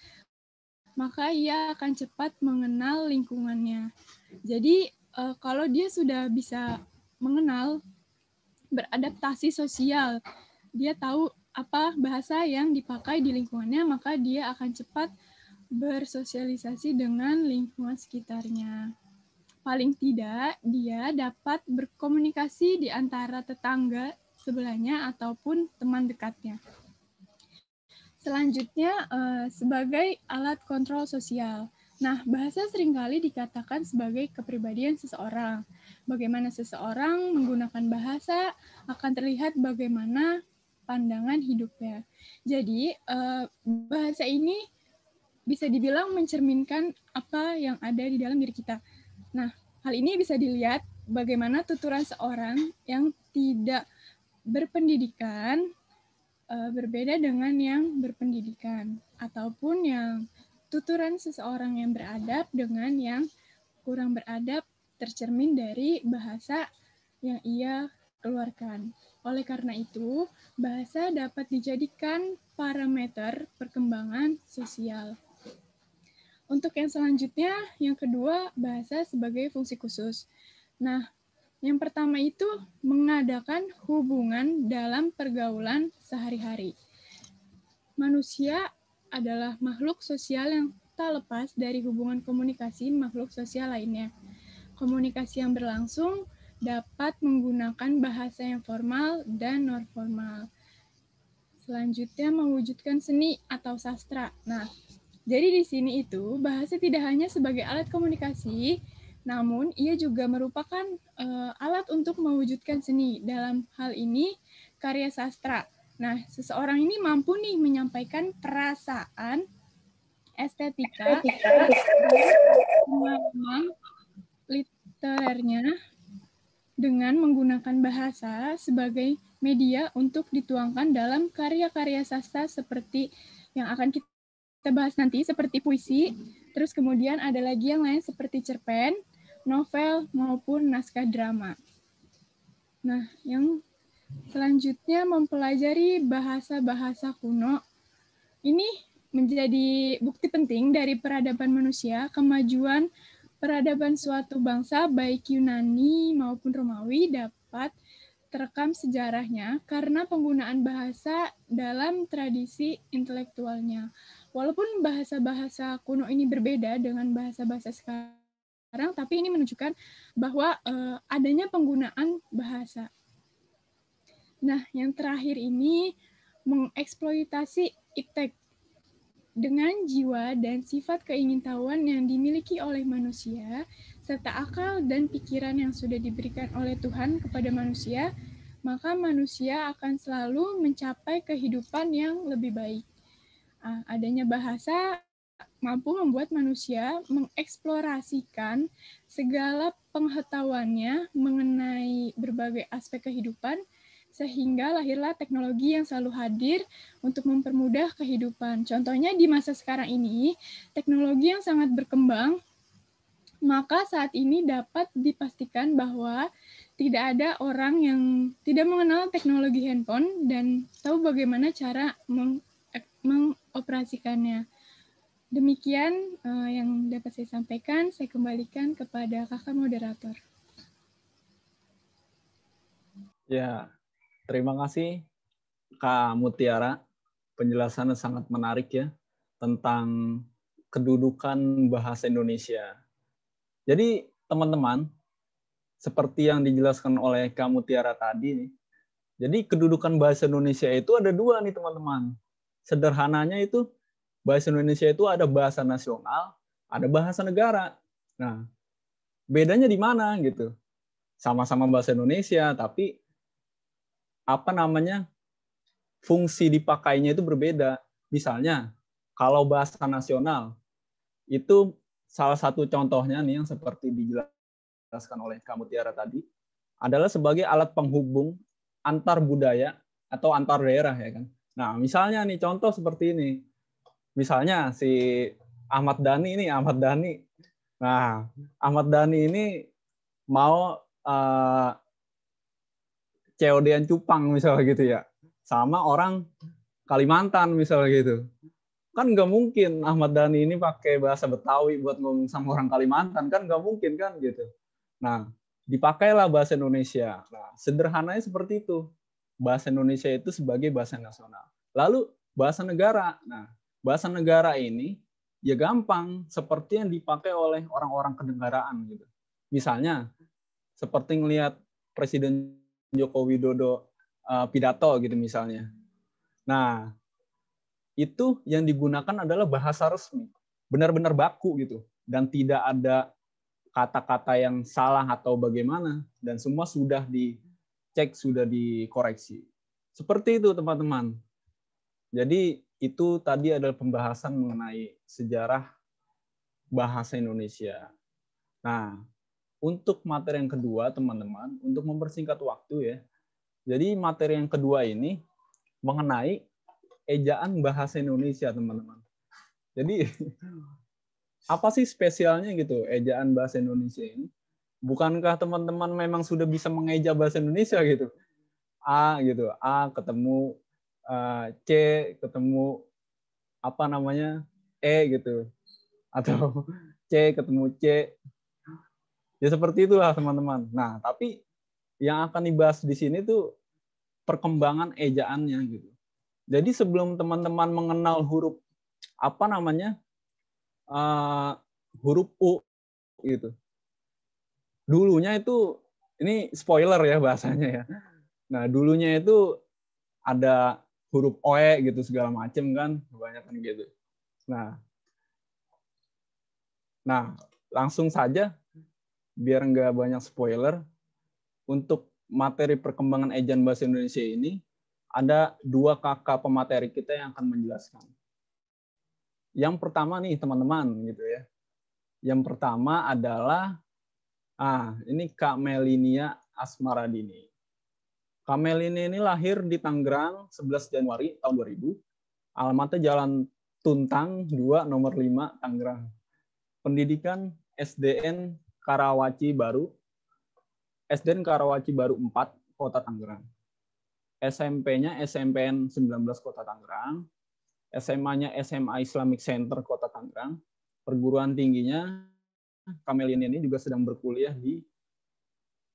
maka ia akan cepat mengenal lingkungannya. Jadi eh, kalau dia sudah bisa mengenal beradaptasi sosial, dia tahu apa bahasa yang dipakai di lingkungannya, maka dia akan cepat bersosialisasi dengan lingkungan sekitarnya. Paling tidak, dia dapat berkomunikasi di antara tetangga sebelahnya ataupun teman dekatnya. Selanjutnya, eh, sebagai alat kontrol sosial. Nah, bahasa seringkali dikatakan sebagai kepribadian seseorang. Bagaimana seseorang menggunakan bahasa akan terlihat bagaimana pandangan hidupnya. Jadi, eh, bahasa ini bisa dibilang mencerminkan apa yang ada di dalam diri kita. Nah, hal ini bisa dilihat bagaimana tuturan seorang yang tidak berpendidikan eh, berbeda dengan yang berpendidikan ataupun yang tuturan seseorang yang beradab dengan yang kurang beradab tercermin dari bahasa yang ia keluarkan. Oleh karena itu, bahasa dapat dijadikan parameter perkembangan sosial. Untuk yang selanjutnya, yang kedua, bahasa sebagai fungsi khusus. Nah, yang pertama itu mengadakan hubungan dalam pergaulan sehari-hari. Manusia adalah makhluk sosial yang tak lepas dari hubungan komunikasi makhluk sosial lainnya. Komunikasi yang berlangsung dapat menggunakan bahasa yang formal dan non-formal. Selanjutnya mewujudkan seni atau sastra. Nah, jadi di sini itu bahasa tidak hanya sebagai alat komunikasi, namun ia juga merupakan e, alat untuk mewujudkan seni. Dalam hal ini karya sastra. Nah, seseorang ini mampu nih menyampaikan perasaan, estetika, pengalaman liternya dengan menggunakan bahasa sebagai media untuk dituangkan dalam karya-karya sastra seperti yang akan kita kita bahas nanti seperti puisi, terus kemudian ada lagi yang lain seperti cerpen, novel maupun naskah drama. Nah, yang selanjutnya mempelajari bahasa-bahasa kuno. Ini menjadi bukti penting dari peradaban manusia, kemajuan peradaban suatu bangsa baik Yunani maupun Romawi dapat terekam sejarahnya karena penggunaan bahasa dalam tradisi intelektualnya. Walaupun bahasa-bahasa kuno ini berbeda dengan bahasa-bahasa sekarang, tapi ini menunjukkan bahwa uh, adanya penggunaan bahasa. Nah, yang terakhir ini mengeksploitasi iptek dengan jiwa dan sifat keingintahuan yang dimiliki oleh manusia serta akal dan pikiran yang sudah diberikan oleh Tuhan kepada manusia, maka manusia akan selalu mencapai kehidupan yang lebih baik. Ah, adanya bahasa mampu membuat manusia mengeksplorasikan segala pengetahuannya mengenai berbagai aspek kehidupan sehingga lahirlah teknologi yang selalu hadir untuk mempermudah kehidupan. Contohnya di masa sekarang ini, teknologi yang sangat berkembang, maka saat ini dapat dipastikan bahwa tidak ada orang yang tidak mengenal teknologi handphone dan tahu bagaimana cara mengoperasikannya. Demikian uh, yang dapat saya sampaikan. Saya kembalikan kepada kakak moderator. Ya, terima kasih Kak Mutiara. Penjelasannya sangat menarik ya tentang kedudukan bahasa Indonesia. Jadi teman-teman, seperti yang dijelaskan oleh Kak Mutiara tadi, jadi kedudukan bahasa Indonesia itu ada dua nih teman-teman sederhananya itu bahasa Indonesia itu ada bahasa nasional, ada bahasa negara. Nah, bedanya di mana gitu? Sama-sama bahasa Indonesia, tapi apa namanya fungsi dipakainya itu berbeda. Misalnya, kalau bahasa nasional itu salah satu contohnya nih yang seperti dijelaskan oleh kamu Tiara tadi adalah sebagai alat penghubung antar budaya atau antar daerah ya kan Nah, misalnya nih contoh seperti ini. Misalnya si Ahmad Dhani ini, Ahmad Dhani. Nah, Ahmad Dhani ini mau uh, eh, cod yang cupang misalnya gitu ya. Sama orang Kalimantan misalnya gitu. Kan nggak mungkin Ahmad Dhani ini pakai bahasa Betawi buat ngomong sama orang Kalimantan. Kan nggak mungkin kan gitu. Nah, dipakailah bahasa Indonesia. Nah, sederhananya seperti itu bahasa Indonesia itu sebagai bahasa nasional. Lalu bahasa negara. Nah, bahasa negara ini ya gampang seperti yang dipakai oleh orang-orang kenegaraan gitu. Misalnya seperti melihat Presiden Joko Widodo uh, pidato gitu misalnya. Nah, itu yang digunakan adalah bahasa resmi. Benar-benar baku gitu dan tidak ada kata-kata yang salah atau bagaimana dan semua sudah di cek sudah dikoreksi. Seperti itu teman-teman. Jadi itu tadi adalah pembahasan mengenai sejarah bahasa Indonesia. Nah, untuk materi yang kedua teman-teman, untuk mempersingkat waktu ya. Jadi materi yang kedua ini mengenai ejaan bahasa Indonesia teman-teman. Jadi apa sih spesialnya gitu ejaan bahasa Indonesia ini? bukankah teman-teman memang sudah bisa mengeja bahasa Indonesia gitu? A gitu, A ketemu C ketemu apa namanya E gitu atau C ketemu C ya seperti itulah teman-teman. Nah tapi yang akan dibahas di sini tuh perkembangan ejaannya gitu. Jadi sebelum teman-teman mengenal huruf apa namanya uh, huruf U gitu, dulunya itu ini spoiler ya bahasanya ya. Nah, dulunya itu ada huruf oe gitu segala macem kan, kebanyakan gitu. Nah, nah langsung saja biar nggak banyak spoiler untuk materi perkembangan ejen bahasa Indonesia ini ada dua kakak pemateri kita yang akan menjelaskan. Yang pertama nih teman-teman gitu ya. Yang pertama adalah Ah, ini Kak Melinia Asmaradini. Kak Melinia ini lahir di Tangerang 11 Januari tahun 2000. Alamatnya Jalan Tuntang 2 nomor 5 Tangerang. Pendidikan SDN Karawaci Baru. SDN Karawaci Baru 4 Kota Tangerang. SMP-nya SMPN 19 Kota Tangerang, SMA-nya SMA Islamic Center Kota Tangerang, perguruan tingginya Kamelian ini juga sedang berkuliah di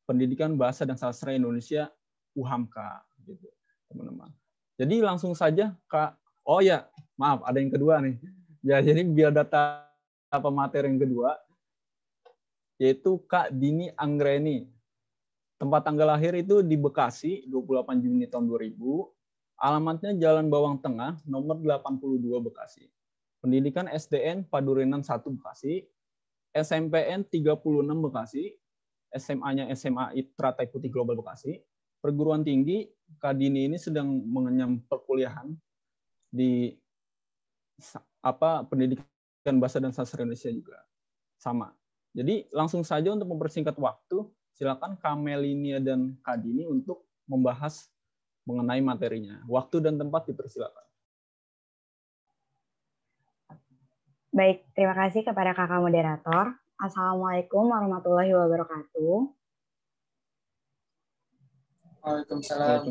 Pendidikan Bahasa dan Sastra Indonesia UHAMKA gitu, teman-teman. Jadi langsung saja Kak Oh ya, maaf ada yang kedua nih. Ya, jadi biar data apa materi yang kedua yaitu Kak Dini Anggreni. Tempat tanggal lahir itu di Bekasi, 28 Juni tahun 2000. Alamatnya Jalan Bawang Tengah, nomor 82 Bekasi. Pendidikan SDN Padurenan 1 Bekasi, SMPN 36 Bekasi, SMA-nya SMA Itra Putih Global Bekasi. Perguruan tinggi Kadini ini sedang mengenyam perkuliahan di apa pendidikan bahasa dan sastra Indonesia juga sama. Jadi langsung saja untuk mempersingkat waktu, silakan Kamelinia dan Kadini untuk membahas mengenai materinya. Waktu dan tempat dipersilakan. Baik, terima kasih kepada kakak moderator. Assalamualaikum warahmatullahi wabarakatuh. Waalaikumsalam.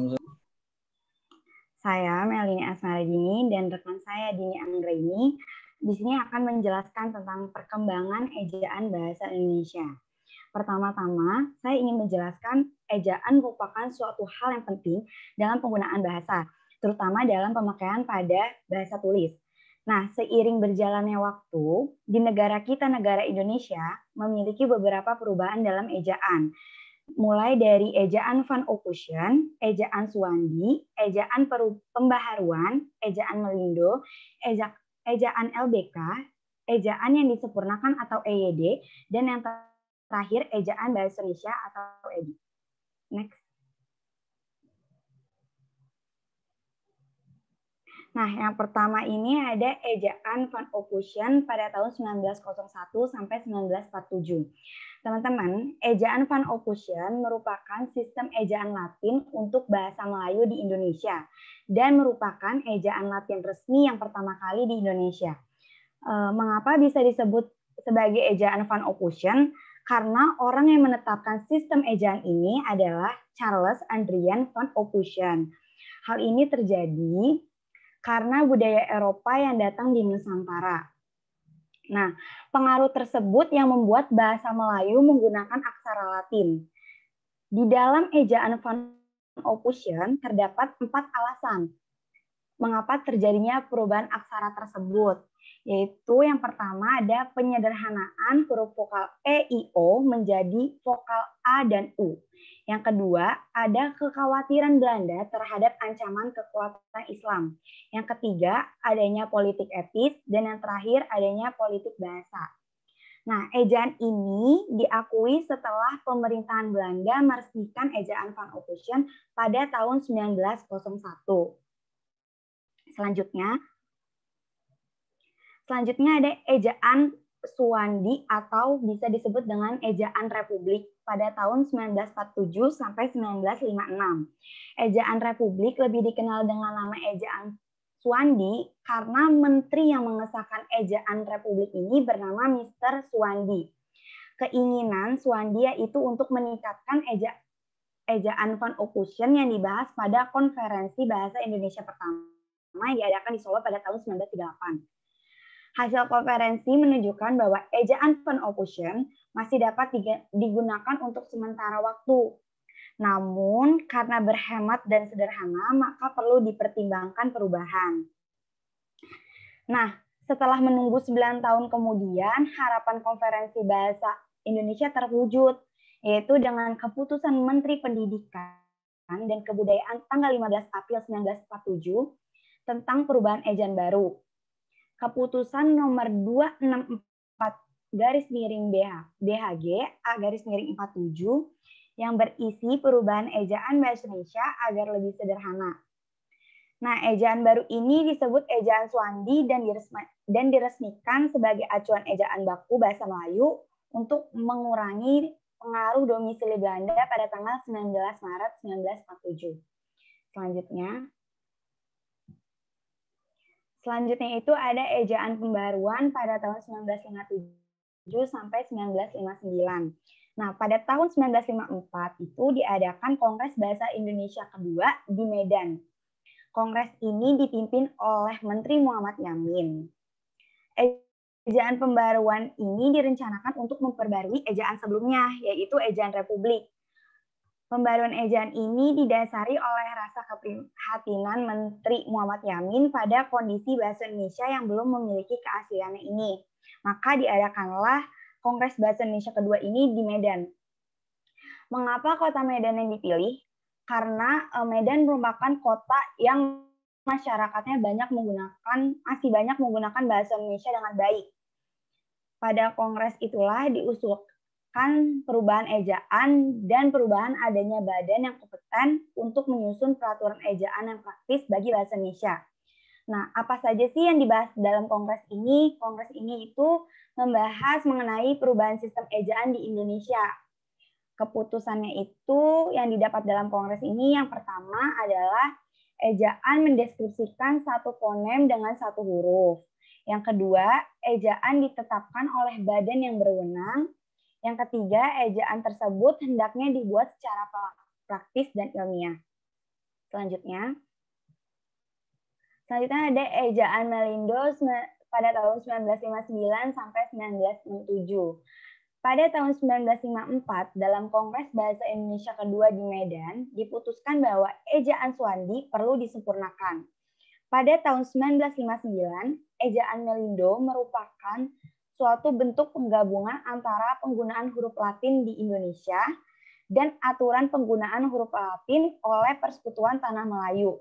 Saya Melini Asmara Dini dan rekan saya Dini Anggraini di sini akan menjelaskan tentang perkembangan ejaan bahasa Indonesia. Pertama-tama, saya ingin menjelaskan ejaan merupakan suatu hal yang penting dalam penggunaan bahasa, terutama dalam pemakaian pada bahasa tulis. Nah, seiring berjalannya waktu, di negara kita, negara Indonesia, memiliki beberapa perubahan dalam ejaan. Mulai dari ejaan Van Okusian, ejaan Suwandi, ejaan Pembaharuan, ejaan Melindo, eja ejaan LBK, ejaan yang disempurnakan atau EYD, dan yang terakhir ejaan Bahasa Indonesia atau EDI. Next. Nah, yang pertama ini ada ejaan Van Occasion pada tahun 1901 sampai 1947. Teman-teman, ejaan Van Occasion merupakan sistem ejaan Latin untuk bahasa Melayu di Indonesia dan merupakan ejaan Latin resmi yang pertama kali di Indonesia. E, mengapa bisa disebut sebagai ejaan Van Occasion? Karena orang yang menetapkan sistem ejaan ini adalah Charles Andrian Van Occasion. Hal ini terjadi karena budaya Eropa yang datang di Nusantara. Nah, pengaruh tersebut yang membuat bahasa Melayu menggunakan aksara Latin. Di dalam ejaan Van Opusien terdapat empat alasan mengapa terjadinya perubahan aksara tersebut. Yaitu yang pertama ada penyederhanaan huruf vokal E, I, O menjadi vokal A dan U. Yang kedua, ada kekhawatiran Belanda terhadap ancaman kekuatan Islam. Yang ketiga, adanya politik etis. Dan yang terakhir, adanya politik bahasa. Nah, ejaan ini diakui setelah pemerintahan Belanda meresmikan ejaan Van Occution pada tahun 1901 selanjutnya. Selanjutnya ada ejaan Suwandi atau bisa disebut dengan ejaan Republik pada tahun 1947 sampai 1956. Ejaan Republik lebih dikenal dengan nama ejaan Suwandi karena menteri yang mengesahkan ejaan Republik ini bernama Mr. Suwandi. Keinginan Suwandi yaitu untuk meningkatkan eja, ejaan Van yang dibahas pada konferensi bahasa Indonesia pertama pertama yang diadakan di Solo pada tahun 1938. Hasil konferensi menunjukkan bahwa ejaan pen opusion masih dapat digunakan untuk sementara waktu. Namun, karena berhemat dan sederhana, maka perlu dipertimbangkan perubahan. Nah, setelah menunggu 9 tahun kemudian, harapan konferensi bahasa Indonesia terwujud, yaitu dengan keputusan Menteri Pendidikan dan Kebudayaan tanggal 15 April 1947 tentang perubahan ejaan baru. Keputusan nomor 264 garis miring BH, BHG A garis miring 47 yang berisi perubahan ejaan bahasa Indonesia agar lebih sederhana. Nah, ejaan baru ini disebut ejaan Suwandi dan, diresmi, dan diresmikan sebagai acuan ejaan baku bahasa Melayu untuk mengurangi pengaruh domisili Belanda pada tanggal 19 Maret 1947. Selanjutnya, Selanjutnya itu ada ejaan pembaruan pada tahun 1957 sampai 1959. Nah, pada tahun 1954 itu diadakan Kongres Bahasa Indonesia kedua di Medan. Kongres ini dipimpin oleh Menteri Muhammad Yamin. Ejaan pembaruan ini direncanakan untuk memperbarui ejaan sebelumnya, yaitu ejaan Republik. Pembaruan ejaan ini didasari oleh rasa keprihatinan Menteri Muhammad Yamin pada kondisi bahasa Indonesia yang belum memiliki keasliannya ini. Maka diadakanlah Kongres Bahasa Indonesia kedua ini di Medan. Mengapa kota Medan yang dipilih? Karena eh, Medan merupakan kota yang masyarakatnya banyak menggunakan masih banyak menggunakan bahasa Indonesia dengan baik. Pada kongres itulah diusul akan perubahan ejaan dan perubahan adanya badan yang kompeten untuk menyusun peraturan ejaan yang praktis bagi bahasa Indonesia. Nah, apa saja sih yang dibahas dalam kongres ini? Kongres ini itu membahas mengenai perubahan sistem ejaan di Indonesia. Keputusannya itu yang didapat dalam kongres ini yang pertama adalah ejaan mendeskripsikan satu fonem dengan satu huruf. Yang kedua, ejaan ditetapkan oleh badan yang berwenang yang ketiga, ejaan tersebut hendaknya dibuat secara praktis dan ilmiah. Selanjutnya, selanjutnya ada ejaan Melindo pada tahun 1959 sampai 1967. Pada tahun 1954, dalam Kongres Bahasa Indonesia kedua di Medan, diputuskan bahwa ejaan Suwandi perlu disempurnakan. Pada tahun 1959, ejaan Melindo merupakan suatu bentuk penggabungan antara penggunaan huruf Latin di Indonesia dan aturan penggunaan huruf Latin oleh Persekutuan Tanah Melayu.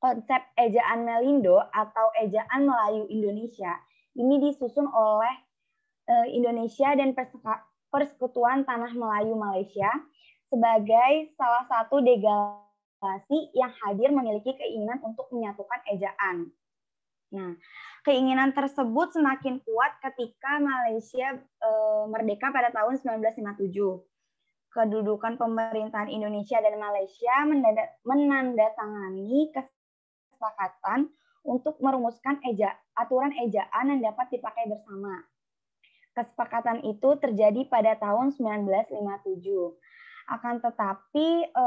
Konsep ejaan Melindo atau ejaan Melayu Indonesia ini disusun oleh eh, Indonesia dan Persekutuan Tanah Melayu Malaysia sebagai salah satu delegasi yang hadir memiliki keinginan untuk menyatukan ejaan. Nah, keinginan tersebut semakin kuat ketika Malaysia e, merdeka pada tahun 1957. Kedudukan pemerintahan Indonesia dan Malaysia menandatangani kesepakatan untuk merumuskan eja, aturan ejaan yang dapat dipakai bersama. Kesepakatan itu terjadi pada tahun 1957. Akan tetapi, e,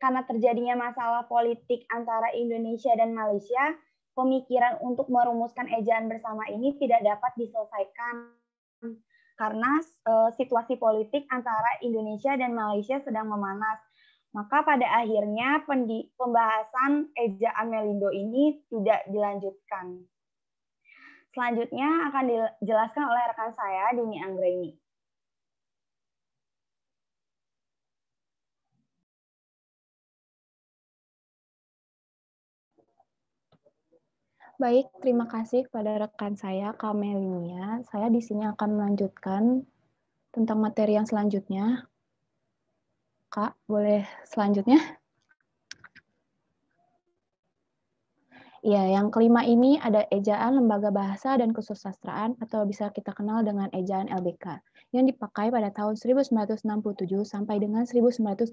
karena terjadinya masalah politik antara Indonesia dan Malaysia, pemikiran untuk merumuskan ejaan bersama ini tidak dapat diselesaikan karena uh, situasi politik antara Indonesia dan Malaysia sedang memanas. Maka pada akhirnya pendi, pembahasan ejaan Melindo ini tidak dilanjutkan. Selanjutnya akan dijelaskan oleh rekan saya, Dini Anggreni. Baik, terima kasih kepada rekan saya, Kamelia. Saya di sini akan melanjutkan tentang materi yang selanjutnya. Kak, boleh selanjutnya? Ya, yang kelima ini ada ejaan Lembaga Bahasa dan Kesusastraan atau bisa kita kenal dengan ejaan LBK yang dipakai pada tahun 1967 sampai dengan 1972.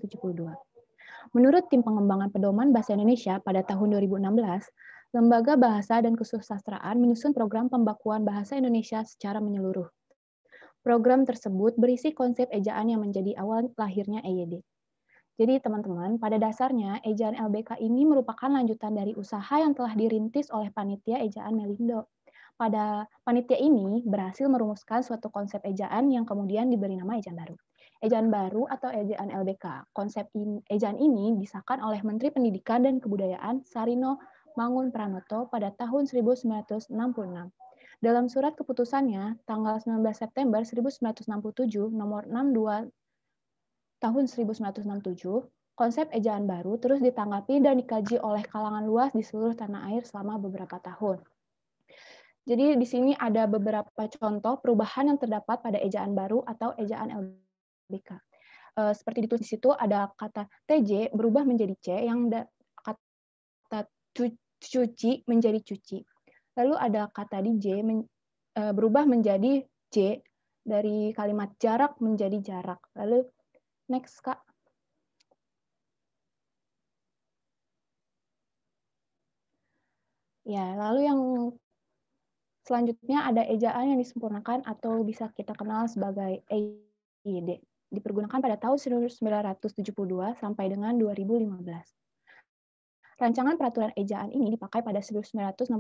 Menurut tim pengembangan pedoman bahasa Indonesia pada tahun 2016, Lembaga Bahasa dan Kesusastraan menyusun program pembakuan bahasa Indonesia secara menyeluruh. Program tersebut berisi konsep ejaan yang menjadi awal lahirnya EYD. Jadi teman-teman, pada dasarnya ejaan LBK ini merupakan lanjutan dari usaha yang telah dirintis oleh panitia ejaan Melindo. Pada panitia ini berhasil merumuskan suatu konsep ejaan yang kemudian diberi nama ejaan baru. Ejaan baru atau ejaan LBK, konsep ejaan ini disahkan oleh Menteri Pendidikan dan Kebudayaan Sarino Mangun Pranoto pada tahun 1966. Dalam surat keputusannya, tanggal 19 September 1967, nomor 62 tahun 1967, konsep ejaan baru terus ditanggapi dan dikaji oleh kalangan luas di seluruh tanah air selama beberapa tahun. Jadi di sini ada beberapa contoh perubahan yang terdapat pada ejaan baru atau ejaan LBK. E, seperti ditulis di situ ada kata TJ berubah menjadi C yang kata cuci menjadi cuci. Lalu ada kata di J men, e, berubah menjadi J dari kalimat jarak menjadi jarak. Lalu next Kak. Ya, lalu yang selanjutnya ada ejaan yang disempurnakan atau bisa kita kenal sebagai EID. Dipergunakan pada tahun 1972 sampai dengan 2015. Rancangan peraturan ejaan ini dipakai pada 1967.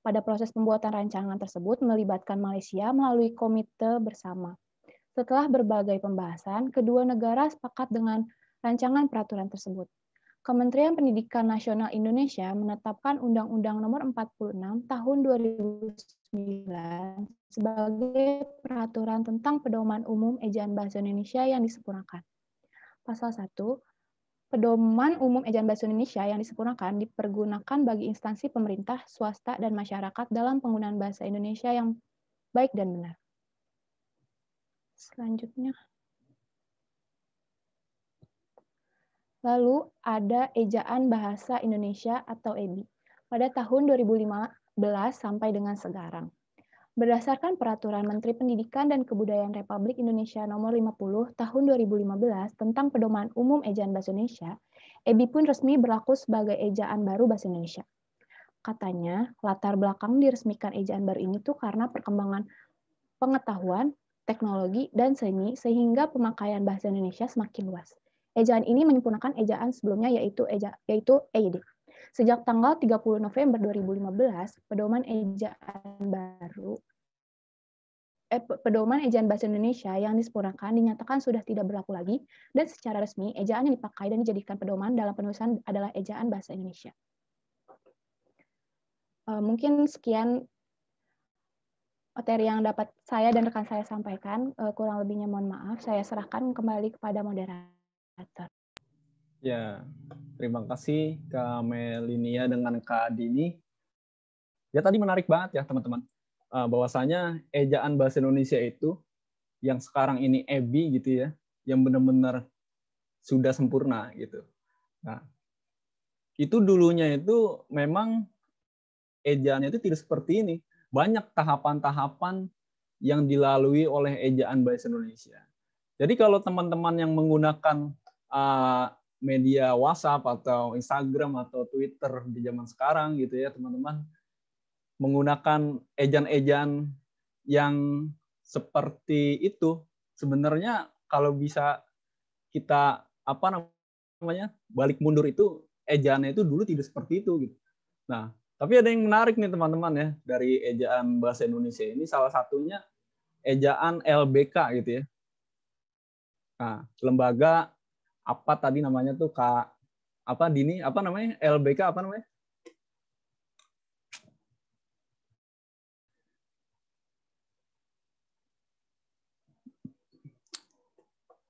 Pada proses pembuatan rancangan tersebut melibatkan Malaysia melalui komite bersama. Setelah berbagai pembahasan, kedua negara sepakat dengan rancangan peraturan tersebut. Kementerian Pendidikan Nasional Indonesia menetapkan Undang-Undang Nomor 46 Tahun 2009 sebagai peraturan tentang pedoman umum ejaan bahasa Indonesia yang disempurnakan. Pasal 1, Pedoman umum Ejaan Bahasa Indonesia yang disempurnakan dipergunakan bagi instansi pemerintah, swasta, dan masyarakat dalam penggunaan bahasa Indonesia yang baik dan benar. Selanjutnya. Lalu ada Ejaan Bahasa Indonesia atau EBI pada tahun 2015 sampai dengan sekarang. Berdasarkan Peraturan Menteri Pendidikan dan Kebudayaan Republik Indonesia Nomor 50 Tahun 2015 tentang Pedoman Umum Ejaan Bahasa Indonesia, EBI pun resmi berlaku sebagai ejaan baru Bahasa Indonesia. Katanya, latar belakang diresmikan ejaan baru ini tuh karena perkembangan pengetahuan, teknologi, dan seni sehingga pemakaian bahasa Indonesia semakin luas. Ejaan ini menyempurnakan ejaan sebelumnya yaitu eja, yaitu EID. Sejak tanggal 30 November 2015, pedoman ejaan baru eh, pedoman ejaan bahasa Indonesia yang disempurnakan dinyatakan sudah tidak berlaku lagi dan secara resmi ejaan yang dipakai dan dijadikan pedoman dalam penulisan adalah ejaan bahasa Indonesia. Uh, mungkin sekian eh, materi yang dapat saya dan rekan saya sampaikan. Eh, kurang lebihnya mohon maaf. Saya serahkan kembali kepada moderator. Ya, terima kasih Kak Melinia dengan Kak Dini. Ya tadi menarik banget ya teman-teman. Eh, bahwasanya ejaan bahasa Indonesia itu yang sekarang ini EBI gitu ya, yang benar-benar sudah sempurna gitu. Nah, itu dulunya itu memang ejaannya itu tidak seperti ini. Banyak tahapan-tahapan yang dilalui oleh ejaan bahasa Indonesia. Jadi kalau teman-teman yang menggunakan eh, media WhatsApp atau Instagram atau Twitter di zaman sekarang gitu ya teman-teman menggunakan ejan-ejan yang seperti itu sebenarnya kalau bisa kita apa namanya balik mundur itu ejaannya itu dulu tidak seperti itu gitu. Nah, tapi ada yang menarik nih teman-teman ya dari ejaan bahasa Indonesia ini salah satunya ejaan LBK gitu ya. Nah, lembaga apa tadi namanya tuh kak apa Dini apa namanya LBK apa namanya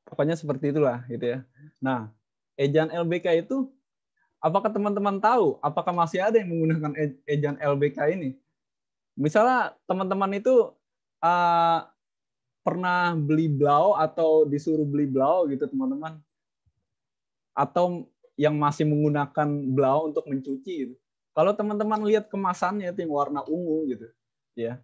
pokoknya seperti itulah gitu ya. Nah, ejaan LBK itu apakah teman-teman tahu apakah masih ada yang menggunakan e-, ejaan LBK ini? Misalnya teman-teman itu uh, pernah beli blau atau disuruh beli blau gitu teman-teman atau yang masih menggunakan blau untuk mencuci gitu. Kalau teman-teman lihat kemasannya itu yang warna ungu gitu, ya.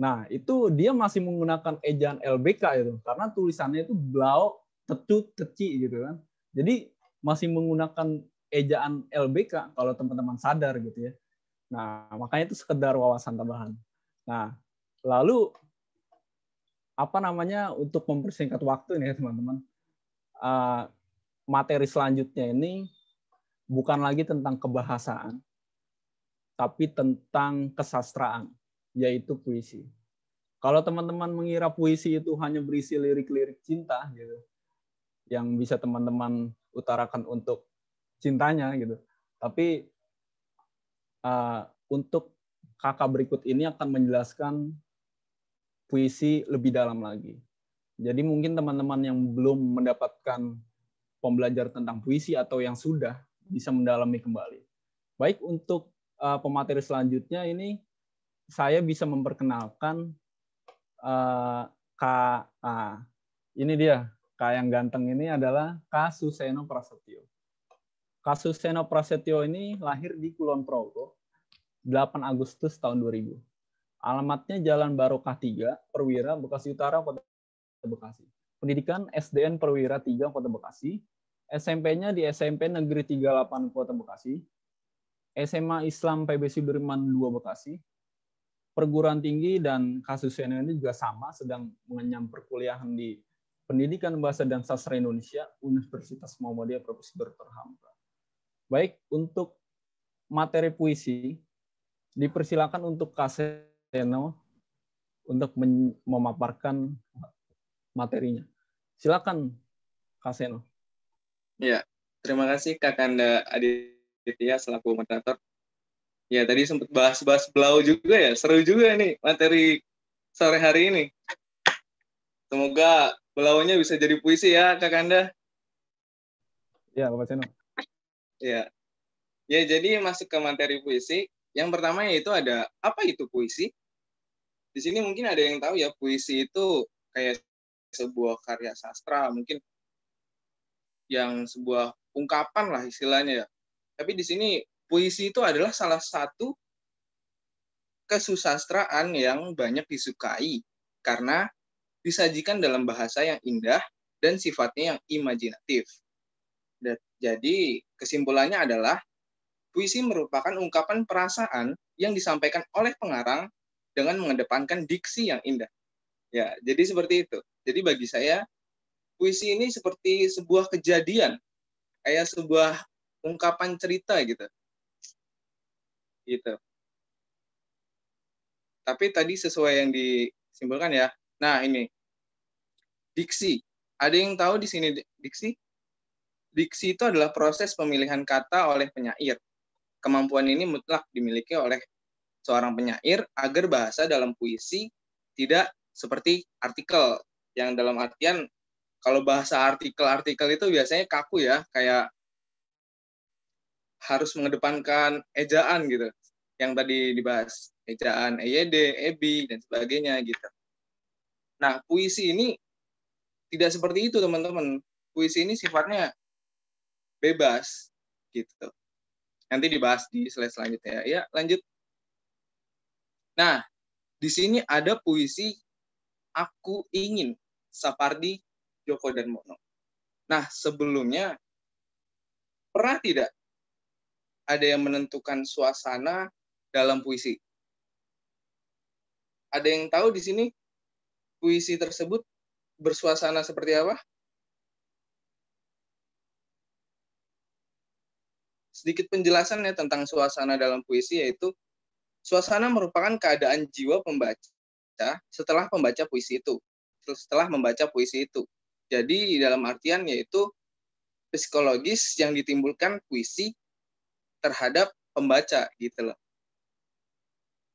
Nah, itu dia masih menggunakan ejaan LBK itu karena tulisannya itu blau tecu teci gitu kan. Jadi masih menggunakan ejaan LBK kalau teman-teman sadar gitu ya. Nah, makanya itu sekedar wawasan tambahan. Nah, lalu apa namanya untuk mempersingkat waktu nih ya, teman-teman. Uh, materi selanjutnya ini bukan lagi tentang kebahasaan, tapi tentang kesastraan, yaitu puisi. Kalau teman-teman mengira puisi itu hanya berisi lirik-lirik cinta, gitu, yang bisa teman-teman utarakan untuk cintanya, gitu. Tapi uh, untuk kakak berikut ini akan menjelaskan puisi lebih dalam lagi. Jadi mungkin teman-teman yang belum mendapatkan pembelajar tentang puisi atau yang sudah bisa mendalami kembali. Baik untuk uh, pemateri selanjutnya ini saya bisa memperkenalkan uh, eh, Kak uh, ini dia Kak yang ganteng ini adalah Kak Suseno Prasetyo. Kak Suseno Prasetyo ini lahir di Kulon Progo 8 Agustus tahun 2000. Alamatnya Jalan Barokah 3, Perwira, Bekasi Utara, Kota Bekasi. Pendidikan SDN Perwira 3, Kota Bekasi. SMP-nya di SMP Negeri 38 Kota Bekasi, SMA Islam PB Sudirman 2 Bekasi, perguruan tinggi dan kasus ini juga sama, sedang mengenyam perkuliahan di Pendidikan Bahasa dan Sastra Indonesia, Universitas Muhammadiyah Provinsi Dr. Hamka. Baik, untuk materi puisi, dipersilakan untuk Kaseno untuk memaparkan materinya. Silakan Kaseno. Ya, terima kasih Kak Kanda Aditya selaku moderator. Ya, tadi sempat bahas-bahas belau juga ya. Seru juga nih materi sore hari ini. Semoga belaunya bisa jadi puisi ya, Kak Kanda. Ya, Bapak Seno. Ya. Ya, jadi masuk ke materi puisi. Yang pertama yaitu ada apa itu puisi? Di sini mungkin ada yang tahu ya puisi itu kayak sebuah karya sastra, mungkin yang sebuah ungkapan lah istilahnya ya. Tapi di sini puisi itu adalah salah satu kesusastraan yang banyak disukai karena disajikan dalam bahasa yang indah dan sifatnya yang imajinatif. Jadi kesimpulannya adalah puisi merupakan ungkapan perasaan yang disampaikan oleh pengarang dengan mengedepankan diksi yang indah. Ya, jadi seperti itu. Jadi bagi saya puisi ini seperti sebuah kejadian, kayak sebuah ungkapan cerita gitu. Gitu. Tapi tadi sesuai yang disimpulkan ya. Nah, ini. Diksi. Ada yang tahu di sini diksi? Diksi itu adalah proses pemilihan kata oleh penyair. Kemampuan ini mutlak dimiliki oleh seorang penyair agar bahasa dalam puisi tidak seperti artikel yang dalam artian kalau bahasa artikel-artikel itu biasanya kaku ya, kayak harus mengedepankan ejaan gitu, yang tadi dibahas ejaan EYD, EBI dan sebagainya gitu. Nah puisi ini tidak seperti itu teman-teman. Puisi ini sifatnya bebas gitu. Nanti dibahas di slide selanjutnya. Ya lanjut. Nah di sini ada puisi Aku Ingin Sapardi Joko dan Mono. Nah, sebelumnya pernah tidak ada yang menentukan suasana dalam puisi? Ada yang tahu di sini puisi tersebut bersuasana seperti apa? Sedikit penjelasannya tentang suasana dalam puisi yaitu suasana merupakan keadaan jiwa pembaca setelah pembaca puisi itu. Setelah membaca puisi itu. Jadi dalam artian yaitu psikologis yang ditimbulkan puisi terhadap pembaca gitu loh.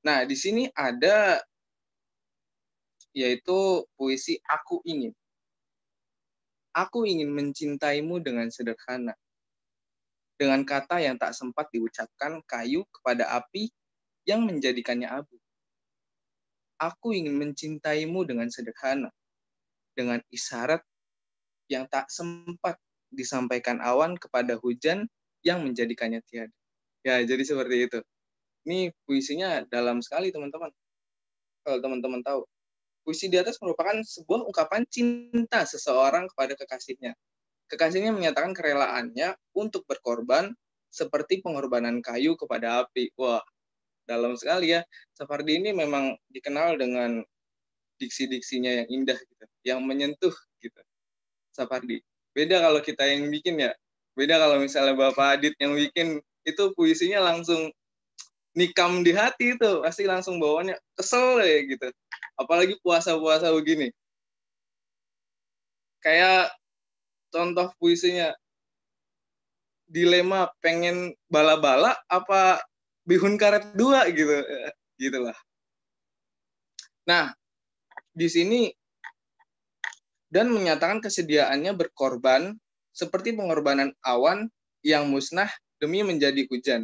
Nah, di sini ada yaitu puisi Aku Ingin. Aku ingin mencintaimu dengan sederhana. Dengan kata yang tak sempat diucapkan kayu kepada api yang menjadikannya abu. Aku ingin mencintaimu dengan sederhana. Dengan isyarat yang tak sempat disampaikan awan kepada hujan yang menjadikannya tiada. Ya, jadi seperti itu. Ini puisinya dalam sekali, teman-teman. Kalau teman-teman tahu. Puisi di atas merupakan sebuah ungkapan cinta seseorang kepada kekasihnya. Kekasihnya menyatakan kerelaannya untuk berkorban seperti pengorbanan kayu kepada api. Wah, dalam sekali ya. Sefardi ini memang dikenal dengan diksi-diksinya yang indah gitu, yang menyentuh Sapardi. Beda kalau kita yang bikin ya. Beda kalau misalnya Bapak Adit yang bikin itu puisinya langsung nikam di hati itu pasti langsung bawaannya kesel ya gitu apalagi puasa-puasa begini kayak contoh puisinya dilema pengen bala-bala apa bihun karet dua gitu gitulah nah di sini dan menyatakan kesediaannya berkorban seperti pengorbanan awan yang musnah demi menjadi hujan.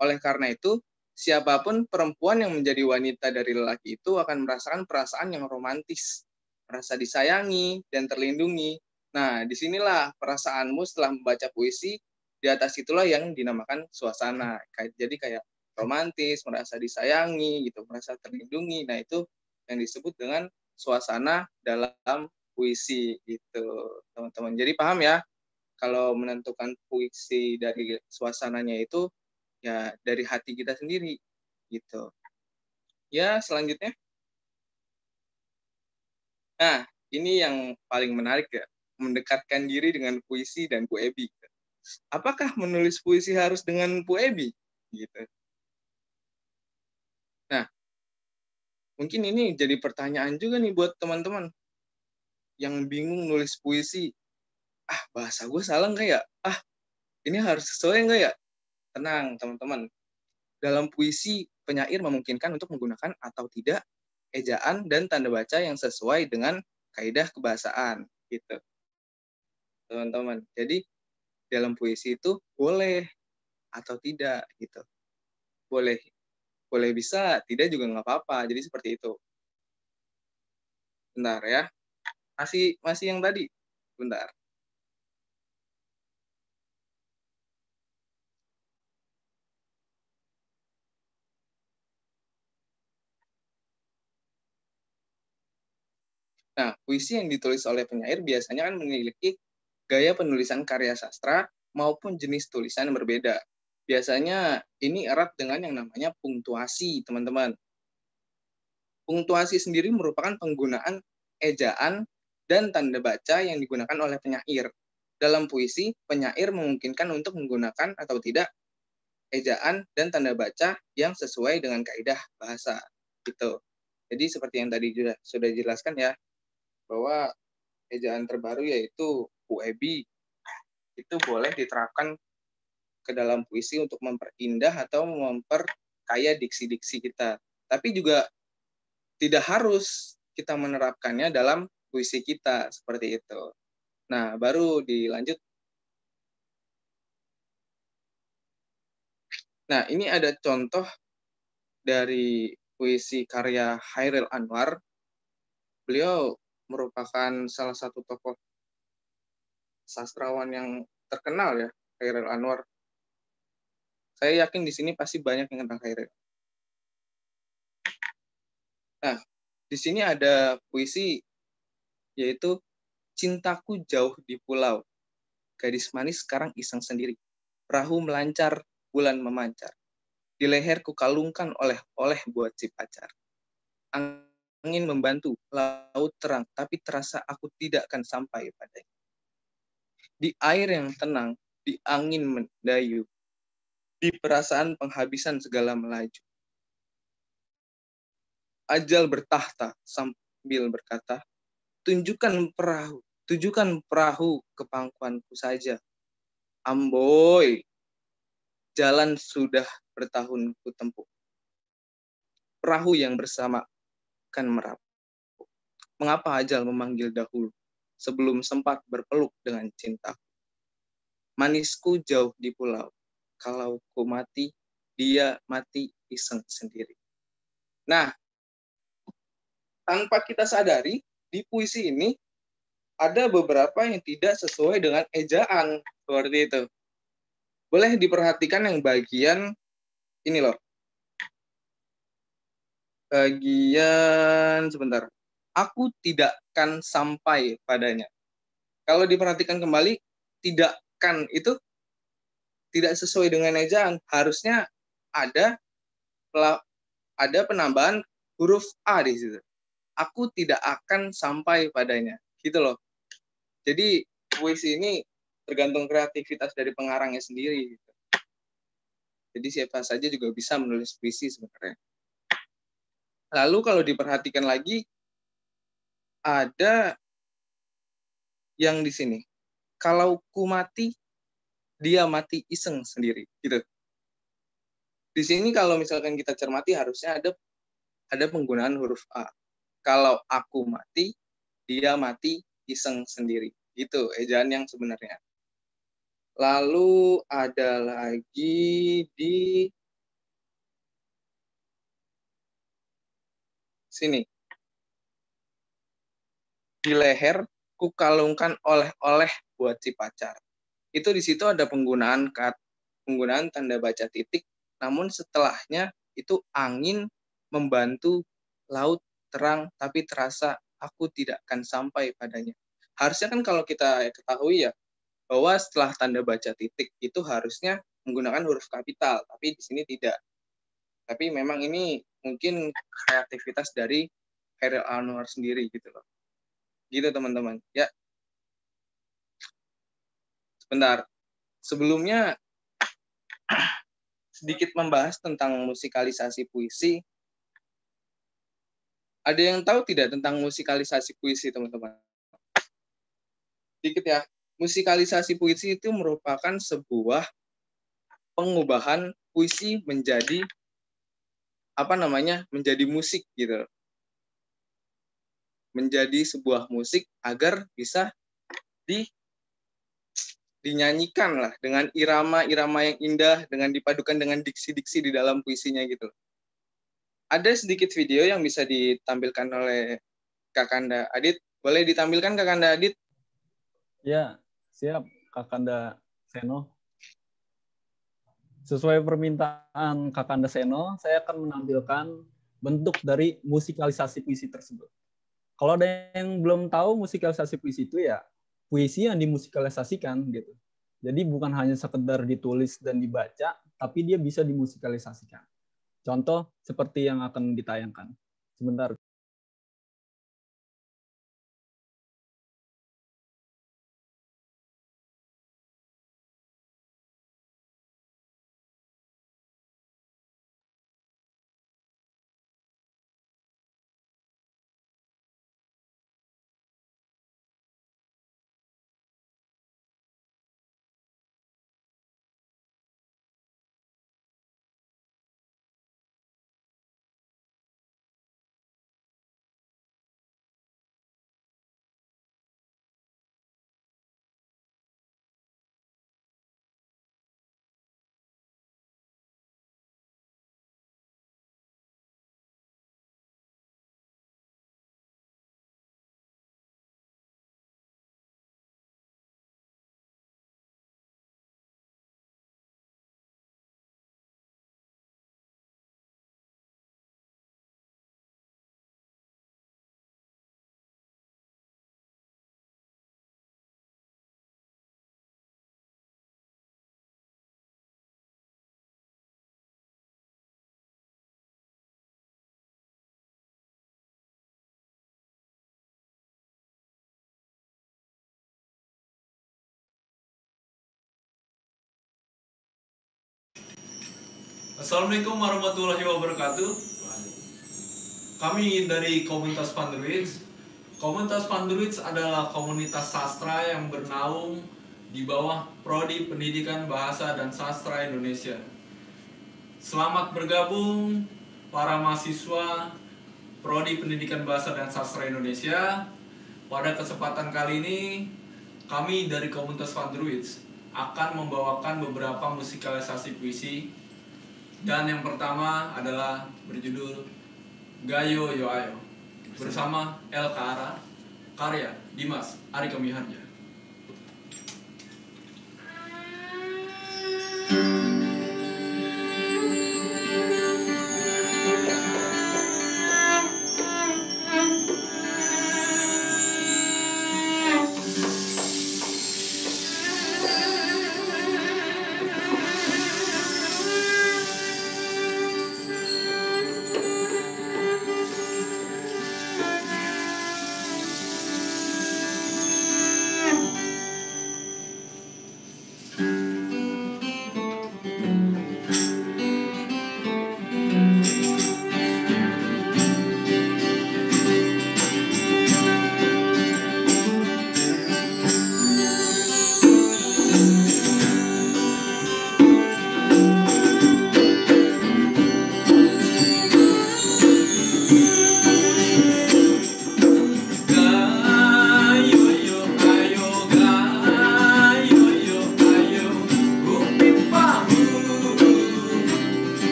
Oleh karena itu, siapapun perempuan yang menjadi wanita dari lelaki itu akan merasakan perasaan yang romantis, merasa disayangi dan terlindungi. Nah, disinilah perasaanmu setelah membaca puisi, di atas itulah yang dinamakan suasana. Jadi kayak romantis, merasa disayangi, gitu, merasa terlindungi. Nah, itu yang disebut dengan suasana dalam puisi gitu teman-teman jadi paham ya kalau menentukan puisi dari suasananya itu ya dari hati kita sendiri gitu ya selanjutnya nah ini yang paling menarik ya mendekatkan diri dengan puisi dan Bu Ebi apakah menulis puisi harus dengan Bu Ebi gitu nah mungkin ini jadi pertanyaan juga nih buat teman-teman yang bingung nulis puisi ah bahasa gue salah nggak ya ah ini harus sesuai nggak ya tenang teman-teman dalam puisi penyair memungkinkan untuk menggunakan atau tidak ejaan dan tanda baca yang sesuai dengan kaidah kebahasaan gitu teman-teman jadi dalam puisi itu boleh atau tidak gitu boleh boleh bisa tidak juga nggak apa-apa jadi seperti itu bentar ya masih masih yang tadi. Bentar. Nah, puisi yang ditulis oleh penyair biasanya kan memiliki gaya penulisan karya sastra maupun jenis tulisan yang berbeda. Biasanya ini erat dengan yang namanya punktuasi, teman-teman. Punktuasi sendiri merupakan penggunaan ejaan dan tanda baca yang digunakan oleh penyair. Dalam puisi, penyair memungkinkan untuk menggunakan atau tidak ejaan dan tanda baca yang sesuai dengan kaidah bahasa. Gitu. Jadi seperti yang tadi sudah sudah dijelaskan ya bahwa ejaan terbaru yaitu UEB itu boleh diterapkan ke dalam puisi untuk memperindah atau memperkaya diksi-diksi kita. Tapi juga tidak harus kita menerapkannya dalam puisi kita seperti itu. Nah, baru dilanjut. Nah, ini ada contoh dari puisi karya Hairil Anwar. Beliau merupakan salah satu tokoh sastrawan yang terkenal ya, Hairil Anwar. Saya yakin di sini pasti banyak yang kenal Hairil. Nah, di sini ada puisi yaitu Cintaku Jauh di Pulau. Gadis manis sekarang iseng sendiri. Perahu melancar, bulan memancar. Di leher kalungkan oleh-oleh buat si pacar. Angin membantu, laut terang, tapi terasa aku tidak akan sampai padanya. Di air yang tenang, di angin mendayu, di perasaan penghabisan segala melaju. Ajal bertahta sambil berkata, tunjukkan perahu, tunjukkan perahu ke pangkuanku saja. Amboi, jalan sudah bertahun ku tempuh. Perahu yang bersama kan merap. Mengapa ajal memanggil dahulu, sebelum sempat berpeluk dengan cintaku? Manisku jauh di pulau, kalau ku mati, dia mati iseng sendiri. Nah, tanpa kita sadari, di puisi ini ada beberapa yang tidak sesuai dengan ejaan seperti itu. Boleh diperhatikan yang bagian ini loh. Bagian sebentar. Aku tidak akan sampai padanya. Kalau diperhatikan kembali, tidak kan itu tidak sesuai dengan ejaan. Harusnya ada ada penambahan huruf A di situ aku tidak akan sampai padanya gitu loh jadi puisi ini tergantung kreativitas dari pengarangnya sendiri gitu. jadi siapa saja juga bisa menulis puisi sebenarnya lalu kalau diperhatikan lagi ada yang di sini kalau ku mati dia mati iseng sendiri gitu di sini kalau misalkan kita cermati harusnya ada ada penggunaan huruf a kalau aku mati, dia mati iseng sendiri. Itu ejaan yang sebenarnya. Lalu ada lagi di sini. Di leher kalungkan oleh-oleh buat si pacar. Itu di situ ada penggunaan kat, penggunaan tanda baca titik, namun setelahnya itu angin membantu laut terang, tapi terasa aku tidak akan sampai padanya. Harusnya kan kalau kita ketahui ya, bahwa setelah tanda baca titik itu harusnya menggunakan huruf kapital, tapi di sini tidak. Tapi memang ini mungkin kreativitas dari Khairil Anwar sendiri gitu loh. Gitu teman-teman. Ya. Sebentar. Sebelumnya sedikit membahas tentang musikalisasi puisi ada yang tahu tidak tentang musikalisasi puisi, teman-teman? Sedikit ya. Musikalisasi puisi itu merupakan sebuah pengubahan puisi menjadi apa namanya? menjadi musik gitu. Menjadi sebuah musik agar bisa di dinyanyikan lah dengan irama-irama yang indah, dengan dipadukan dengan diksi-diksi di dalam puisinya gitu ada sedikit video yang bisa ditampilkan oleh Kakanda Adit. Boleh ditampilkan Kakanda Adit? Ya, siap Kakanda Seno. Sesuai permintaan Kakanda Seno, saya akan menampilkan bentuk dari musikalisasi puisi tersebut. Kalau ada yang belum tahu musikalisasi puisi itu ya puisi yang dimusikalisasikan gitu. Jadi bukan hanya sekedar ditulis dan dibaca, tapi dia bisa dimusikalisasikan. Contoh seperti yang akan ditayangkan. Sebentar. Assalamualaikum warahmatullahi wabarakatuh. Kami dari komunitas Panduits. Komunitas Panduits adalah komunitas sastra yang bernaung di bawah prodi Pendidikan Bahasa dan Sastra Indonesia. Selamat bergabung para mahasiswa prodi Pendidikan Bahasa dan Sastra Indonesia. Pada kesempatan kali ini kami dari komunitas Panduits akan membawakan beberapa musikalisasi puisi dan yang pertama adalah berjudul Gayo Yo Ayo bersama El Kara, Karya, Dimas, Ari Kamiharja. thank you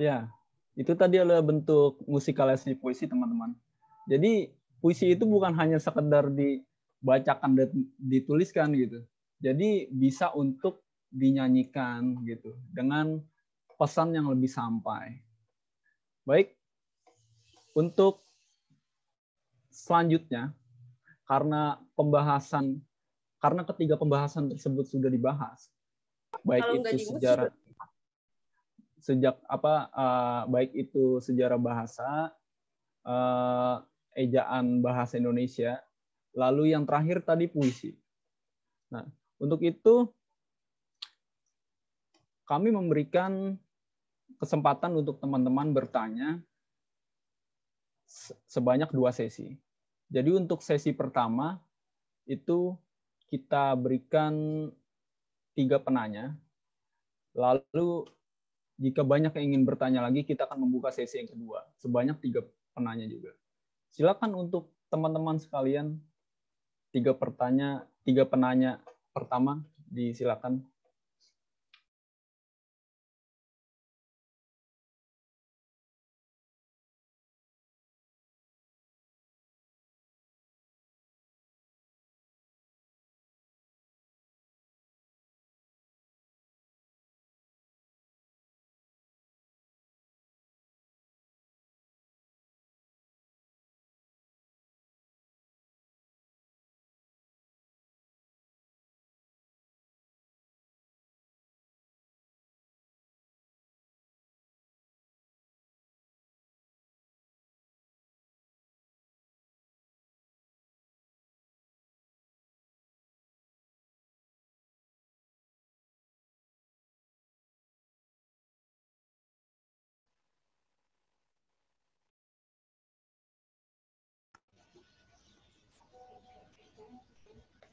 Ya, itu tadi adalah bentuk musikalisasi puisi, teman-teman. Jadi puisi itu bukan hanya sekedar dibacakan dan dituliskan gitu. Jadi bisa untuk dinyanyikan gitu dengan pesan yang lebih sampai. Baik. Untuk selanjutnya karena pembahasan karena ketiga pembahasan tersebut sudah dibahas baik Kalau itu sejarah sejak apa uh, baik itu sejarah bahasa uh, ejaan bahasa Indonesia lalu yang terakhir tadi puisi nah untuk itu kami memberikan kesempatan untuk teman-teman bertanya sebanyak dua sesi jadi untuk sesi pertama itu kita berikan tiga penanya lalu jika banyak yang ingin bertanya lagi, kita akan membuka sesi yang kedua. Sebanyak tiga penanya juga. Silakan untuk teman-teman sekalian, tiga pertanya, tiga penanya pertama, disilakan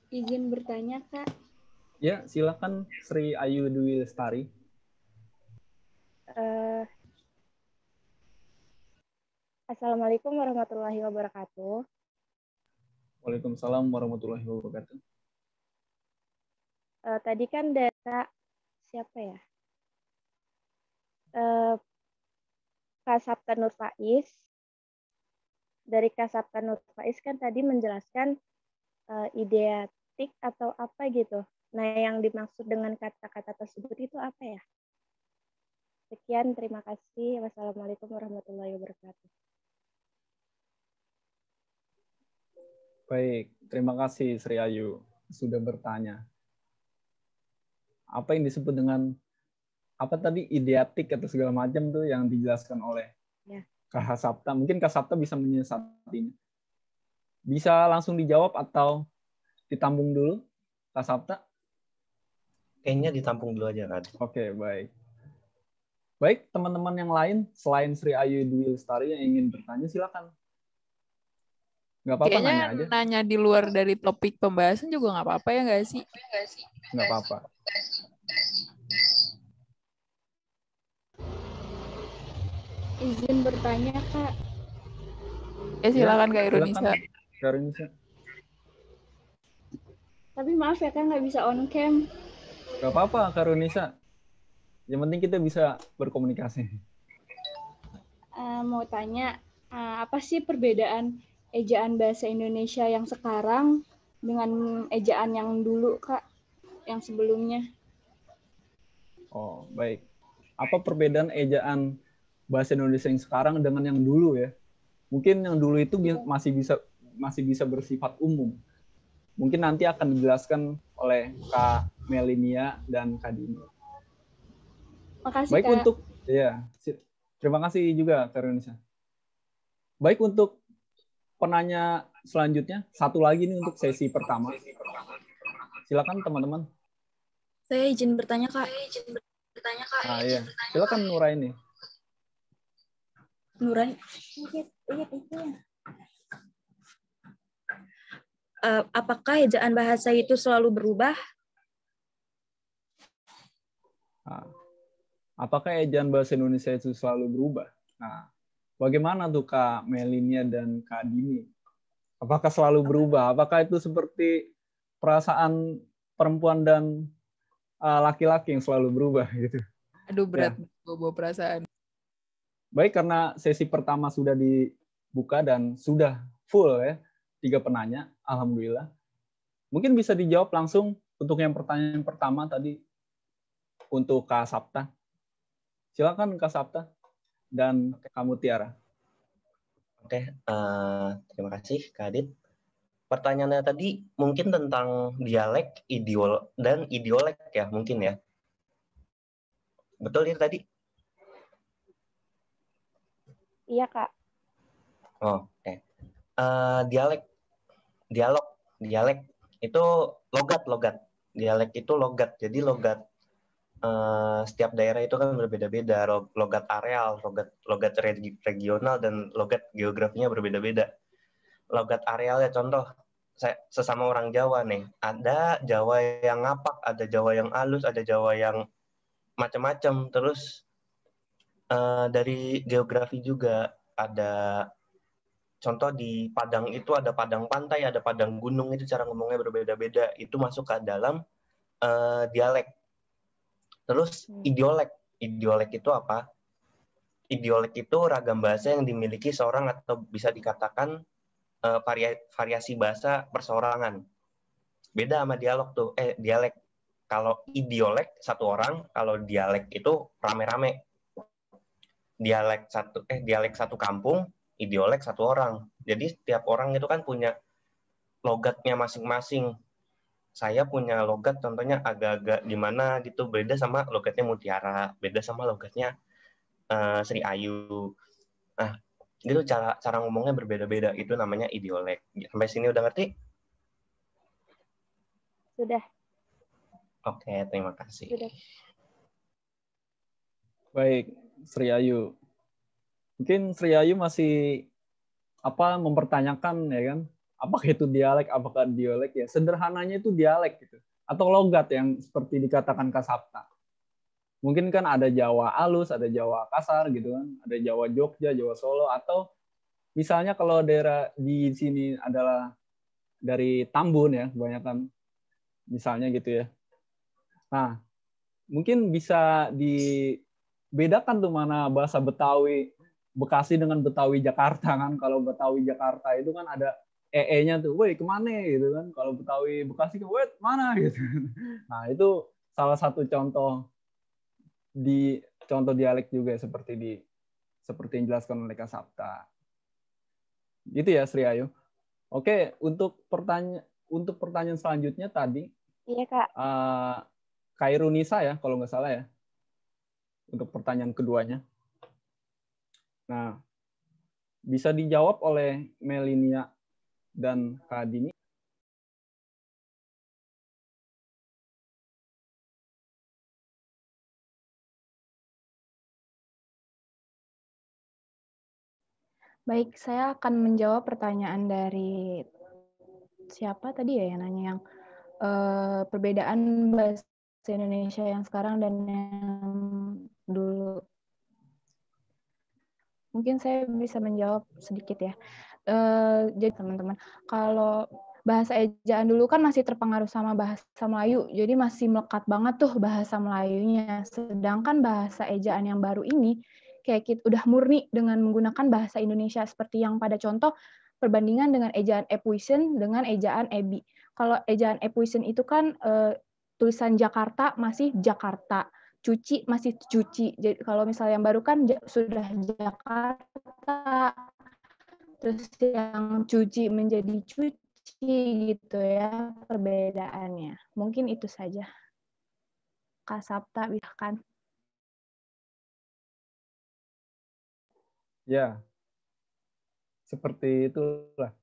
Izin bertanya, Kak. Ya, silakan Sri Ayu Dwi Lestari. Uh, Assalamualaikum warahmatullahi wabarakatuh. Waalaikumsalam warahmatullahi wabarakatuh. Uh, tadi kan data siapa ya? Uh, Kak Nur Faiz. Dari Kak Nur Faiz kan tadi menjelaskan uh, ide kritik atau apa gitu. Nah, yang dimaksud dengan kata-kata tersebut itu apa ya? Sekian, terima kasih. Wassalamualaikum warahmatullahi wabarakatuh. Baik, terima kasih Sri Ayu sudah bertanya. Apa yang disebut dengan apa tadi ideatik atau segala macam tuh yang dijelaskan oleh ya. Kak Sapta? Mungkin Kak Sapta bisa menyiasatinya. Bisa langsung dijawab atau ditampung dulu Kak Sabta? Kayaknya ditampung dulu aja kan. Oke, baik. Baik, teman-teman yang lain selain Sri Ayu Dwi Lestari yang ingin bertanya silakan. Gak apa-apa Kayaknya nanya aja. nanya di luar dari topik pembahasan juga nggak apa-apa ya nggak sih? Nggak apa-apa. Izin bertanya kak. Ya silakan kak Irunisa. Kak tapi maaf ya kan nggak bisa on cam. Gak apa-apa Karunisa. Yang penting kita bisa berkomunikasi. Uh, mau tanya uh, apa sih perbedaan ejaan bahasa Indonesia yang sekarang dengan ejaan yang dulu kak, yang sebelumnya? Oh baik. Apa perbedaan ejaan bahasa Indonesia yang sekarang dengan yang dulu ya? Mungkin yang dulu itu masih bisa masih bisa bersifat umum mungkin nanti akan dijelaskan oleh Kak Melinia dan Kak Dini. Makasih Baik Kak. untuk ya, terima kasih juga Kak Indonesia. Baik untuk penanya selanjutnya, satu lagi nih untuk sesi pertama. Silakan teman-teman. Saya izin bertanya Kak. Saya izin bertanya Kak. Ah, iya. Silakan Nuraini. Nuraini. Iya, iya, iya uh, apakah ejaan bahasa itu selalu berubah? Nah, apakah ejaan bahasa Indonesia itu selalu berubah? Nah, bagaimana tuh Kak Melinia dan Kak Dini? Apakah selalu berubah? Apakah itu seperti perasaan perempuan dan eh, laki-laki uh, yang selalu berubah gitu? Aduh ya. berat ya. perasaan. Baik karena sesi pertama sudah dibuka dan sudah full ya tiga penanya alhamdulillah. Mungkin bisa dijawab langsung untuk yang pertanyaan pertama tadi untuk Kak Sapta. Silakan Kak Sapta dan kamu Tiara. Oke, uh, terima kasih Kak Adit. Pertanyaannya tadi mungkin tentang dialek ideol dan idiolek ya mungkin ya. Betul ya tadi? Iya kak. Oh, Oke. Okay. Uh, eh, dialek dialog dialek itu logat logat dialek itu logat jadi logat eh, setiap daerah itu kan berbeda-beda logat areal logat logat regi, regional dan logat geografinya berbeda-beda logat areal ya contoh saya, sesama orang Jawa nih ada Jawa yang ngapak ada Jawa yang halus ada Jawa yang macam-macam terus uh, dari geografi juga ada contoh di Padang itu ada padang pantai, ada padang gunung itu cara ngomongnya berbeda-beda. Itu masuk ke dalam uh, dialek. Terus hmm. idiolek. Idiolek itu apa? Idiolek itu ragam bahasa yang dimiliki seorang atau bisa dikatakan uh, varia variasi bahasa perseorangan. Beda sama dialog tuh, eh dialek. Kalau idiolek satu orang, kalau dialek itu rame-rame. Dialek satu eh dialek satu kampung ideolek satu orang. Jadi setiap orang itu kan punya logatnya masing-masing. Saya punya logat contohnya agak-agak gimana gitu, beda sama logatnya Mutiara, beda sama logatnya uh, Sri Ayu. Nah, itu cara cara ngomongnya berbeda-beda, itu namanya ideolek. Sampai sini udah ngerti? Sudah. Oke, terima kasih. Sudah. Baik, Sri Ayu mungkin Sri Ayu masih apa mempertanyakan ya kan apakah itu dialek apakah dialek ya sederhananya itu dialek gitu atau logat yang seperti dikatakan Kasapta mungkin kan ada Jawa alus ada Jawa kasar gitu kan ada Jawa Jogja Jawa Solo atau misalnya kalau daerah di sini adalah dari Tambun ya kebanyakan misalnya gitu ya nah mungkin bisa dibedakan tuh mana bahasa Betawi Bekasi dengan Betawi Jakarta kan kalau Betawi Jakarta itu kan ada ee-nya tuh, woi kemana gitu kan kalau Betawi Bekasi ke woi mana gitu. Nah itu salah satu contoh di contoh dialek juga seperti di seperti yang dijelaskan oleh Kak Sabta. Gitu ya Sri Ayu. Oke untuk pertanyaan untuk pertanyaan selanjutnya tadi. Iya kak. Uh, Kairunisa ya kalau nggak salah ya untuk pertanyaan keduanya. Nah, bisa dijawab oleh Melinia dan Kak Baik, saya akan menjawab pertanyaan dari siapa tadi ya yang nanya yang uh, perbedaan bahasa Indonesia yang sekarang dan yang dulu. Mungkin saya bisa menjawab sedikit ya. Uh, jadi teman-teman, kalau bahasa ejaan dulu kan masih terpengaruh sama bahasa Melayu, jadi masih melekat banget tuh bahasa Melayunya. Sedangkan bahasa ejaan yang baru ini kayak kita udah murni dengan menggunakan bahasa Indonesia seperti yang pada contoh perbandingan dengan ejaan Epuisen dengan ejaan ebi. Kalau ejaan Epuisen itu kan uh, tulisan Jakarta masih Jakarta cuci masih cuci. Jadi kalau misalnya yang baru kan sudah Jakarta, terus yang cuci menjadi cuci gitu ya perbedaannya. Mungkin itu saja. Kak Sapta bahkan. Ya, seperti itulah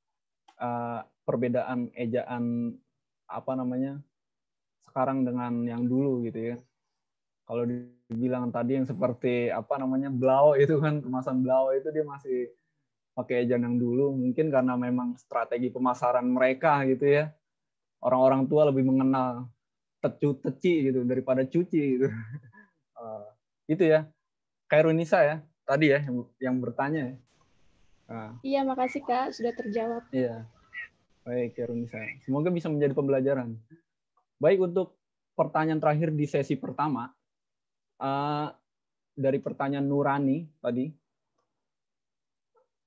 uh, perbedaan ejaan apa namanya sekarang dengan yang dulu gitu ya kalau dibilang tadi yang seperti apa namanya blau itu kan kemasan blau itu dia masih pakai ejan yang dulu mungkin karena memang strategi pemasaran mereka gitu ya orang-orang tua lebih mengenal tecu teci gitu daripada cuci gitu uh, eh, itu ya Kairunisa ya tadi ya yang, yang bertanya nah. iya makasih kak sudah terjawab iya baik Kairunisa semoga bisa menjadi pembelajaran baik untuk pertanyaan terakhir di sesi pertama uh, dari pertanyaan Nurani tadi,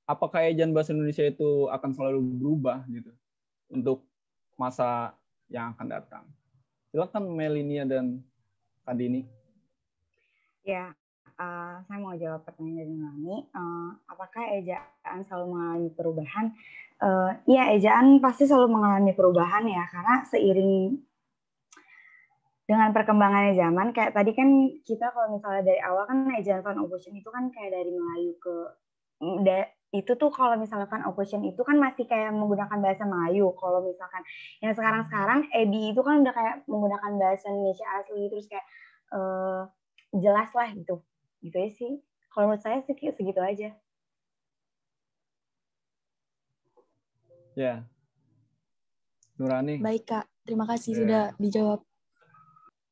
apakah ejaan bahasa Indonesia itu akan selalu berubah gitu untuk masa yang akan datang? Silakan Melinia dan Kadini. Ya, uh, saya mau jawab pertanyaan dari Nurani. Uh, apakah ejaan selalu mengalami perubahan? Uh, ejaan pasti selalu mengalami perubahan ya, karena seiring dengan perkembangannya zaman kayak tadi kan kita kalau misalnya dari awal kan ajaran fan occupation itu kan kayak dari Melayu ke mm, da, itu tuh kalau misalnya fan occupation itu kan masih kayak menggunakan bahasa Melayu kalau misalkan yang sekarang-sekarang Ebi itu kan udah kayak menggunakan bahasa Indonesia asli terus kayak uh, jelas lah gitu gitu ya sih kalau menurut saya segitu, segitu aja ya yeah. Nurani baik kak terima kasih yeah. sudah dijawab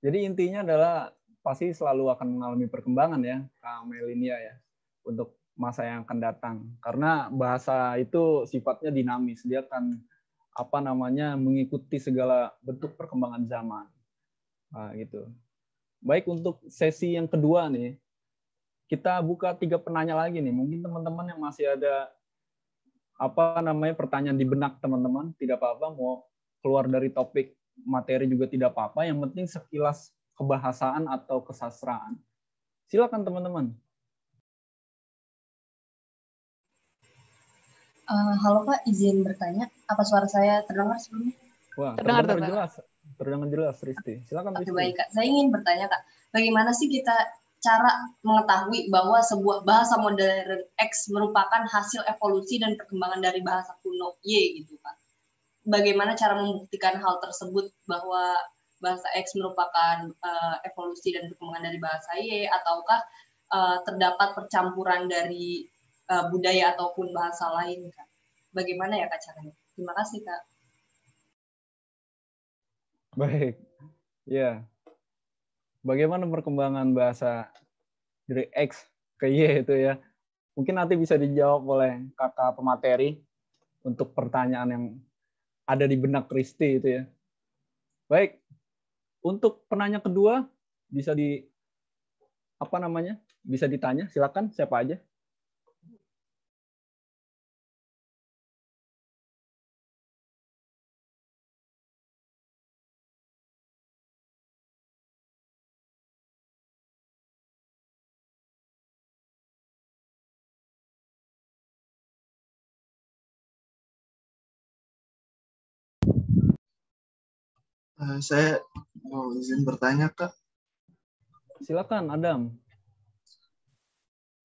jadi intinya adalah pasti selalu akan mengalami perkembangan ya Kamelinia ya untuk masa yang akan datang karena bahasa itu sifatnya dinamis dia akan apa namanya mengikuti segala bentuk perkembangan zaman nah, gitu baik untuk sesi yang kedua nih kita buka tiga penanya lagi nih mungkin teman-teman yang masih ada apa namanya pertanyaan di benak teman-teman tidak apa-apa mau keluar dari topik materi juga tidak apa-apa, yang penting sekilas kebahasaan atau kesastraan. Silakan teman-teman. Uh, halo Pak, izin bertanya. Apa suara saya terdengar sebelumnya? Wah, terdengar, terdengar, jelas. Terdengar jelas, Risti. Silakan, Risti. baik, Kak. Saya ingin bertanya, Kak. Bagaimana sih kita cara mengetahui bahwa sebuah bahasa modern X merupakan hasil evolusi dan perkembangan dari bahasa kuno Y gitu, Pak? bagaimana cara membuktikan hal tersebut bahwa bahasa X merupakan uh, evolusi dan perkembangan dari bahasa Y ataukah uh, terdapat percampuran dari uh, budaya ataupun bahasa lain kan? Bagaimana ya Kak caranya? Terima kasih Kak. Baik. Ya. Bagaimana perkembangan bahasa dari X ke Y itu ya? Mungkin nanti bisa dijawab oleh kakak pemateri untuk pertanyaan yang ada di benak Kristi itu ya. Baik, untuk penanya kedua bisa di apa namanya? Bisa ditanya, silakan siapa aja. Eh, saya mau izin bertanya, Kak. Silakan, Adam.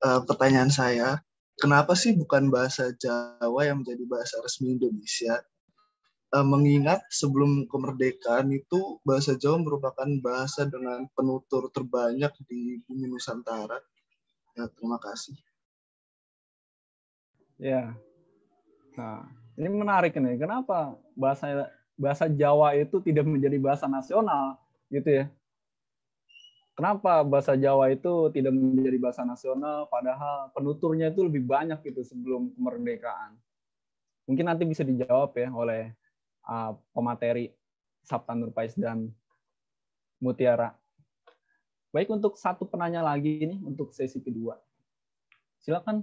Uh, pertanyaan saya, kenapa sih bukan bahasa Jawa yang menjadi bahasa resmi Indonesia? Uh, mengingat sebelum kemerdekaan itu bahasa Jawa merupakan bahasa dengan penutur terbanyak di bumi Nusantara. Ya, terima kasih. Ya, nah ini menarik nih. Kenapa bahasa bahasa Jawa itu tidak menjadi bahasa nasional gitu ya. Kenapa bahasa Jawa itu tidak menjadi bahasa nasional padahal penuturnya itu lebih banyak gitu sebelum kemerdekaan. Mungkin nanti bisa dijawab ya oleh uh, pemateri Sabta Nurpais dan Mutiara. Baik untuk satu penanya lagi ini untuk sesi kedua. Silakan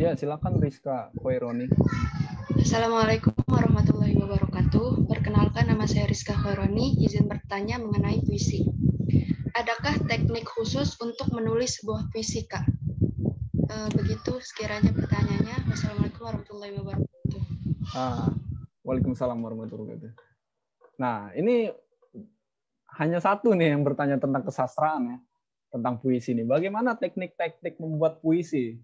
Ya, silakan Rizka Khoironi. Assalamualaikum warahmatullahi wabarakatuh. Perkenalkan nama saya Rizka Khoironi. izin bertanya mengenai puisi. Adakah teknik khusus untuk menulis sebuah puisi, Kak? E, begitu sekiranya pertanyaannya. Wassalamualaikum warahmatullahi wabarakatuh. Ah, Waalaikumsalam warahmatullahi wabarakatuh. Nah, ini hanya satu nih yang bertanya tentang kesastraan ya, tentang puisi ini. Bagaimana teknik-teknik membuat puisi?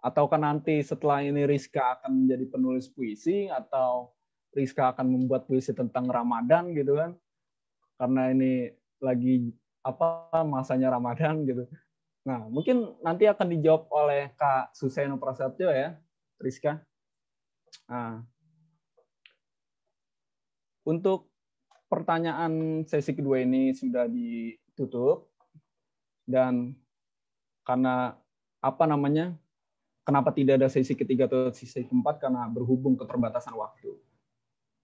Ataukah nanti setelah ini Rizka akan menjadi penulis puisi atau Rizka akan membuat puisi tentang Ramadan gitu kan? Karena ini lagi apa masanya Ramadan gitu. Nah, mungkin nanti akan dijawab oleh Kak Suseno Prasetyo ya, Rizka. Nah, untuk pertanyaan sesi kedua ini sudah ditutup dan karena apa namanya Kenapa tidak ada sesi ketiga atau sesi keempat? Karena berhubung keterbatasan waktu.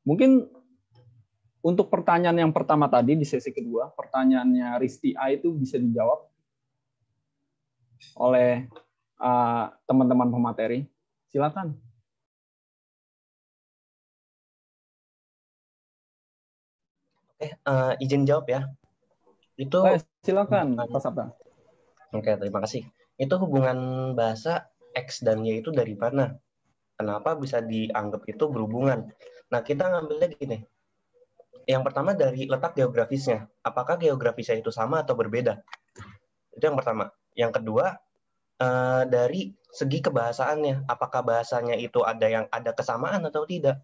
Mungkin untuk pertanyaan yang pertama tadi di sesi kedua, pertanyaannya Risti A itu bisa dijawab oleh teman-teman uh, pemateri. Silakan. Oke, uh, izin jawab ya. Itu Eh, silakan Pak Sabda. Oke, terima kasih. Itu hubungan bahasa X dan Y itu dari mana? Kenapa bisa dianggap itu berhubungan? Nah, kita ngambilnya gini. Yang pertama dari letak geografisnya. Apakah geografisnya itu sama atau berbeda? Itu yang pertama. Yang kedua, eh, dari segi kebahasaannya. Apakah bahasanya itu ada yang ada kesamaan atau tidak?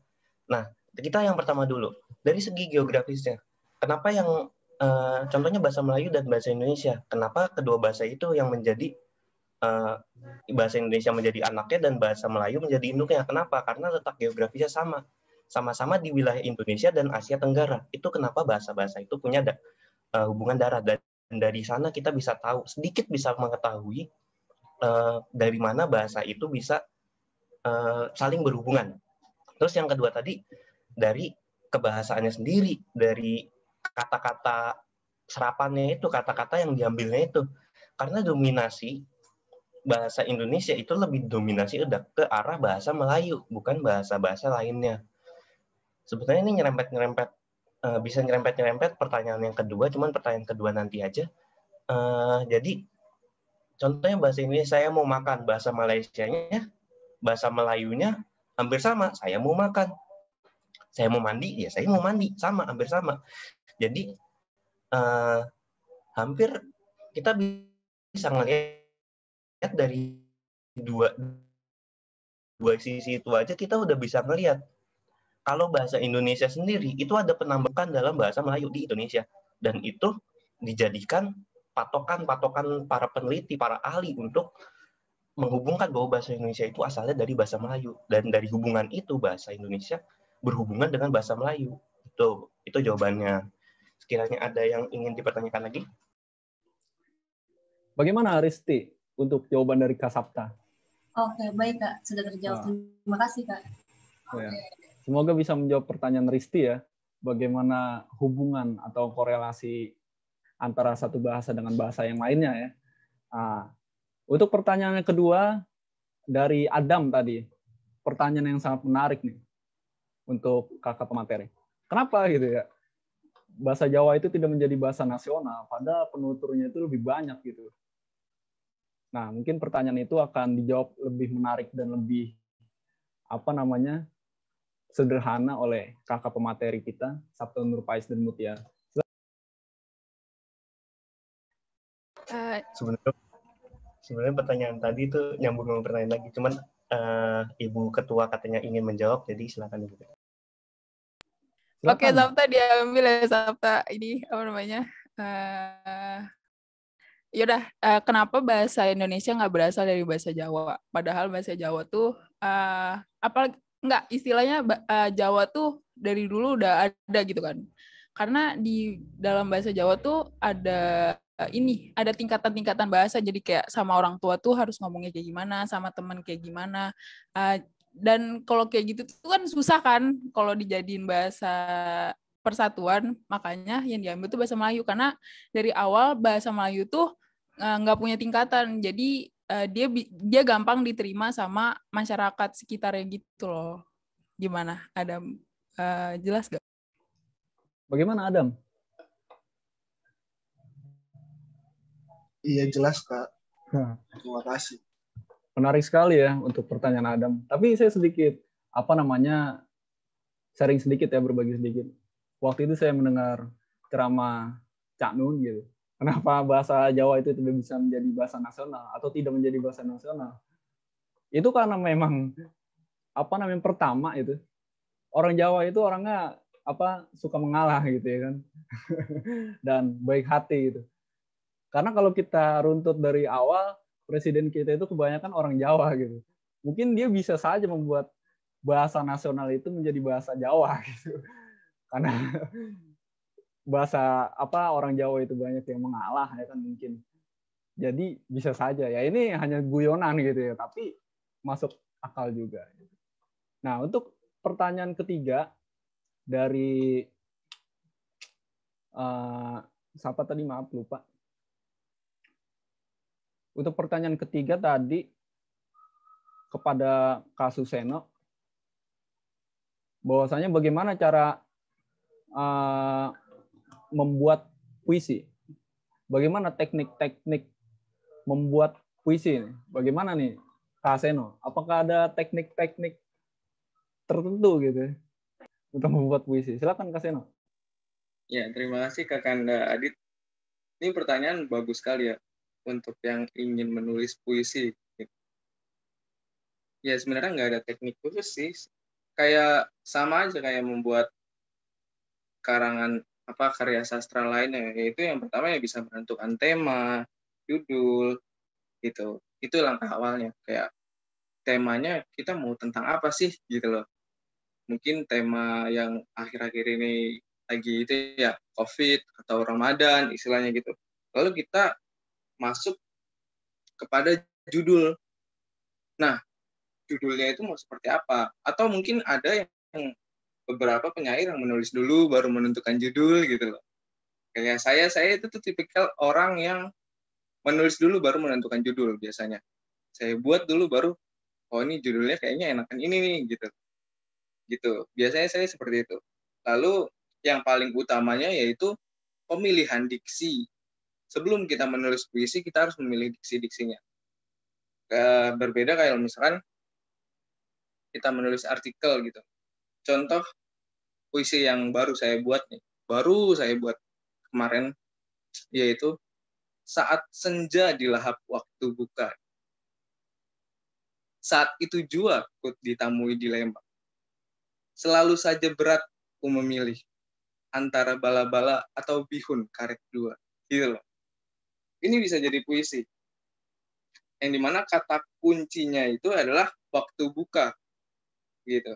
Nah, kita yang pertama dulu. Dari segi geografisnya. Kenapa yang eh, contohnya bahasa Melayu dan bahasa Indonesia? Kenapa kedua bahasa itu yang menjadi uh, bahasa Indonesia menjadi anaknya dan bahasa Melayu menjadi induknya. Kenapa? Karena letak geografisnya sama. Sama-sama di wilayah Indonesia dan Asia Tenggara. Itu kenapa bahasa-bahasa itu punya da, uh, hubungan darah. Dan dari sana kita bisa tahu, sedikit bisa mengetahui uh, dari mana bahasa itu bisa uh, saling berhubungan. Terus yang kedua tadi, dari kebahasaannya sendiri, dari kata-kata serapannya itu, kata-kata yang diambilnya itu. Karena dominasi bahasa Indonesia itu lebih dominasi udah ke arah bahasa Melayu, bukan bahasa-bahasa lainnya. Sebetulnya ini nyerempet-nyerempet, uh, bisa nyerempet-nyerempet pertanyaan yang kedua, cuman pertanyaan kedua nanti aja. Uh, jadi, contohnya bahasa Indonesia, saya mau makan, bahasa Malaysianya, bahasa Melayunya hampir sama, saya mau makan. Saya mau mandi, ya saya mau mandi, sama, hampir sama. Jadi, uh, hampir kita bisa ngelihat lihat dari dua dua sisi itu aja kita udah bisa ngelihat kalau bahasa Indonesia sendiri itu ada penambahan dalam bahasa Melayu di Indonesia dan itu dijadikan patokan-patokan para peneliti, para ahli untuk menghubungkan bahwa bahasa Indonesia itu asalnya dari bahasa Melayu dan dari hubungan itu bahasa Indonesia berhubungan dengan bahasa Melayu. Itu itu jawabannya. Sekiranya ada yang ingin dipertanyakan lagi? Bagaimana Aristi? untuk jawaban dari Kak Sapta. Oke, baik Kak. Sudah terjawab. Nah. Terima kasih Kak. Ya. Semoga bisa menjawab pertanyaan Risti ya. Bagaimana hubungan atau korelasi antara satu bahasa dengan bahasa yang lainnya ya. Nah, untuk pertanyaan yang kedua dari Adam tadi, pertanyaan yang sangat menarik nih untuk kakak pemateri. Kenapa gitu ya? Bahasa Jawa itu tidak menjadi bahasa nasional, padahal penuturnya itu lebih banyak gitu. Nah, mungkin pertanyaan itu akan dijawab lebih menarik dan lebih apa namanya sederhana oleh kakak pemateri kita Sabtu Nur Pais dan Mutia. Eh, sebenarnya sebenarnya pertanyaan tadi itu nyambung dengan pertanyaan lagi, cuman uh, ibu ketua katanya ingin menjawab, jadi silakan ibu. Oke, okay, Sabta diambil ya Sabta ini apa namanya? Uh, yaudah uh, eh, kenapa bahasa Indonesia nggak berasal dari bahasa Jawa padahal bahasa Jawa tuh uh, eh, apa nggak istilahnya uh, Jawa tuh dari dulu udah ada gitu kan karena di dalam bahasa Jawa tuh ada uh, ini ada tingkatan-tingkatan bahasa jadi kayak sama orang tua tuh harus ngomongnya kayak gimana sama teman kayak gimana uh, dan kalau kayak gitu tuh kan susah kan kalau dijadiin bahasa persatuan makanya yang diambil tuh bahasa Melayu karena dari awal bahasa Melayu tuh Eh, nggak punya tingkatan jadi uh, dia dia gampang diterima sama masyarakat sekitarnya gitu loh gimana Adam uh, jelas gak bagaimana Adam iya jelas kak hmm. terima kasih menarik sekali ya untuk pertanyaan Adam tapi saya sedikit apa namanya sharing sedikit ya berbagi sedikit waktu itu saya mendengar ceramah Cak Nun gitu kenapa bahasa Jawa itu tidak bisa menjadi bahasa nasional atau tidak menjadi bahasa nasional itu karena memang apa namanya pertama itu orang Jawa itu orangnya apa suka mengalah gitu ya kan dan baik hati gitu karena kalau kita runtut dari awal presiden kita itu kebanyakan orang Jawa gitu mungkin dia bisa saja membuat bahasa nasional itu menjadi bahasa Jawa gitu karena bahasa apa orang Jawa itu banyak yang mengalah ya kan mungkin. Jadi bisa saja ya ini hanya guyonan gitu ya, tapi masuk akal juga. Nah, untuk pertanyaan ketiga dari uh, siapa tadi maaf lupa. Untuk pertanyaan ketiga tadi kepada kasus Seno, bahwasanya bagaimana cara uh, membuat puisi. Bagaimana teknik-teknik membuat puisi ini? Bagaimana nih, Kak Seno? Apakah ada teknik-teknik tertentu gitu ya untuk membuat puisi? Silakan Kak Seno. Ya, terima kasih Kak Kanda Adit. Ini pertanyaan bagus sekali ya untuk yang ingin menulis puisi. Ya, sebenarnya nggak ada teknik khusus sih. Kayak sama aja kayak membuat karangan apa karya sastra lainnya yaitu yang pertama ya bisa menentukan tema judul gitu itu langkah awalnya kayak temanya kita mau tentang apa sih gitu loh mungkin tema yang akhir-akhir ini lagi itu ya covid atau ramadan istilahnya gitu lalu kita masuk kepada judul nah judulnya itu mau seperti apa atau mungkin ada yang beberapa penyair yang menulis dulu baru menentukan judul gitu loh. Kayak saya, saya itu tuh tipikal orang yang menulis dulu baru menentukan judul biasanya. Saya buat dulu baru, oh ini judulnya kayaknya enakan ini nih gitu. Gitu. Biasanya saya seperti itu. Lalu yang paling utamanya yaitu pemilihan diksi. Sebelum kita menulis puisi, kita harus memilih diksi-diksinya. Berbeda kayak misalkan kita menulis artikel gitu contoh puisi yang baru saya buat nih baru saya buat kemarin yaitu saat senja dilahap waktu buka saat itu jua ku ditamui dilema selalu saja berat ku memilih antara bala-bala atau bihun karet dua gitu loh ini bisa jadi puisi yang dimana kata kuncinya itu adalah waktu buka gitu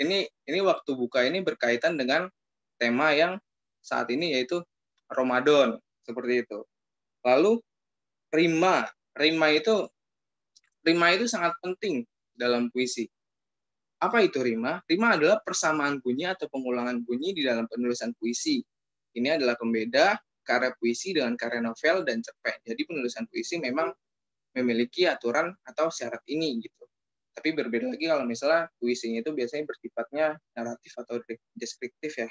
ini ini waktu buka ini berkaitan dengan tema yang saat ini yaitu Ramadan seperti itu. Lalu rima, rima itu rima itu sangat penting dalam puisi. Apa itu rima? Rima adalah persamaan bunyi atau pengulangan bunyi di dalam penulisan puisi. Ini adalah pembeda karya puisi dengan karya novel dan cerpen. Jadi penulisan puisi memang memiliki aturan atau syarat ini gitu. Tapi berbeda lagi kalau misalnya puisinya itu biasanya bersifatnya naratif atau deskriptif ya.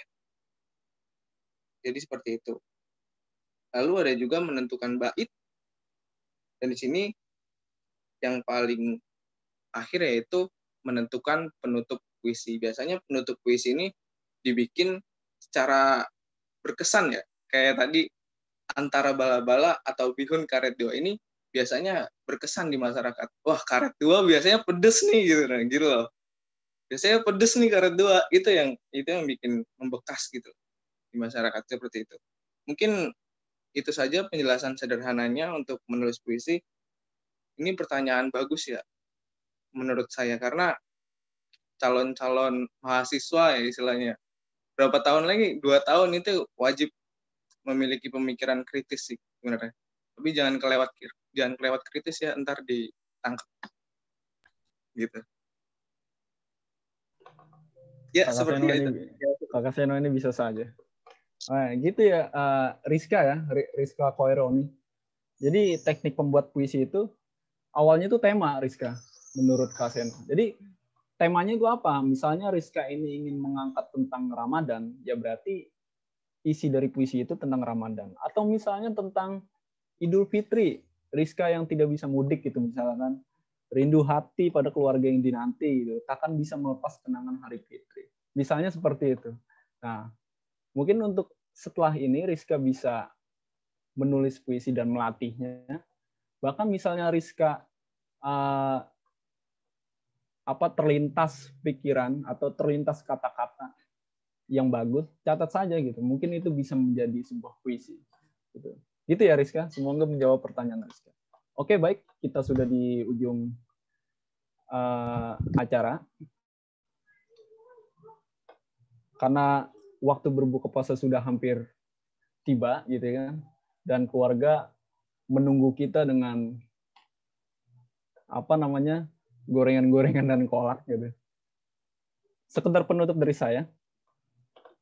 Jadi seperti itu. Lalu ada juga menentukan bait. Dan di sini yang paling akhir yaitu menentukan penutup puisi. Biasanya penutup puisi ini dibikin secara berkesan ya. Kayak tadi antara bala-bala atau bihun karet dua ini biasanya berkesan di masyarakat. Wah, karet dua biasanya pedes nih gitu nah, gitu loh. Biasanya pedes nih karet dua. Itu yang itu yang bikin membekas gitu di masyarakat seperti itu. Mungkin itu saja penjelasan sederhananya untuk menulis puisi. Ini pertanyaan bagus ya menurut saya karena calon-calon mahasiswa ya istilahnya berapa tahun lagi dua tahun itu wajib memiliki pemikiran kritis sih sebenarnya tapi jangan kelewat jangan kelewat kritis ya ntar ditangkap gitu ya Kakak seperti Seno itu ini, Kakak Seno ini bisa saja nah gitu ya uh, Rizka ya Rizka Koironi jadi teknik pembuat puisi itu awalnya itu tema Rizka menurut Kak Seno jadi temanya itu apa misalnya Rizka ini ingin mengangkat tentang Ramadan ya berarti isi dari puisi itu tentang Ramadan atau misalnya tentang Idul Fitri, Rizka yang tidak bisa mudik gitu misalkan, rindu hati pada keluarga yang dinanti gitu, takkan bisa melepas kenangan Hari Fitri. Misalnya seperti itu. Nah, mungkin untuk setelah ini Rizka bisa menulis puisi dan melatihnya. Bahkan misalnya Rizka uh, apa terlintas pikiran atau terlintas kata-kata yang bagus, catat saja gitu. Mungkin itu bisa menjadi sebuah puisi. Gitu. Gitu ya Rizka, semoga menjawab pertanyaan Rizka. Oke baik, kita sudah di ujung uh, acara. Karena waktu berbuka puasa sudah hampir tiba gitu ya kan, dan keluarga menunggu kita dengan apa namanya gorengan-gorengan dan kolak gitu. Sekedar penutup dari saya.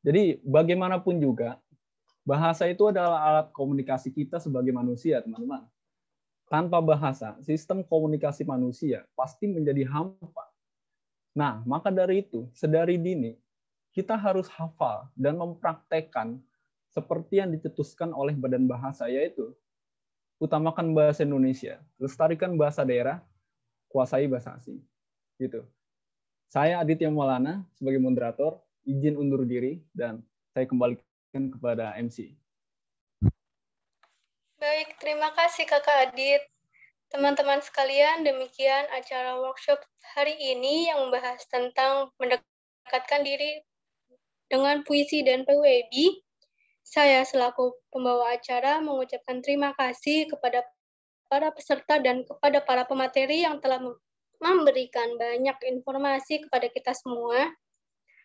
Jadi bagaimanapun juga Bahasa itu adalah alat komunikasi kita sebagai manusia, teman-teman. Tanpa bahasa, sistem komunikasi manusia pasti menjadi hampa. Nah, maka dari itu, sedari dini, kita harus hafal dan mempraktekkan seperti yang dicetuskan oleh badan bahasa, yaitu utamakan bahasa Indonesia, lestarikan bahasa daerah, kuasai bahasa asing. Gitu. Saya Aditya Maulana sebagai moderator, izin undur diri dan saya kembali ke kepada MC. Baik, terima kasih Kakak Adit. Teman-teman sekalian, demikian acara workshop hari ini yang membahas tentang mendekatkan diri dengan puisi dan PWB. Saya selaku pembawa acara mengucapkan terima kasih kepada para peserta dan kepada para pemateri yang telah memberikan banyak informasi kepada kita semua.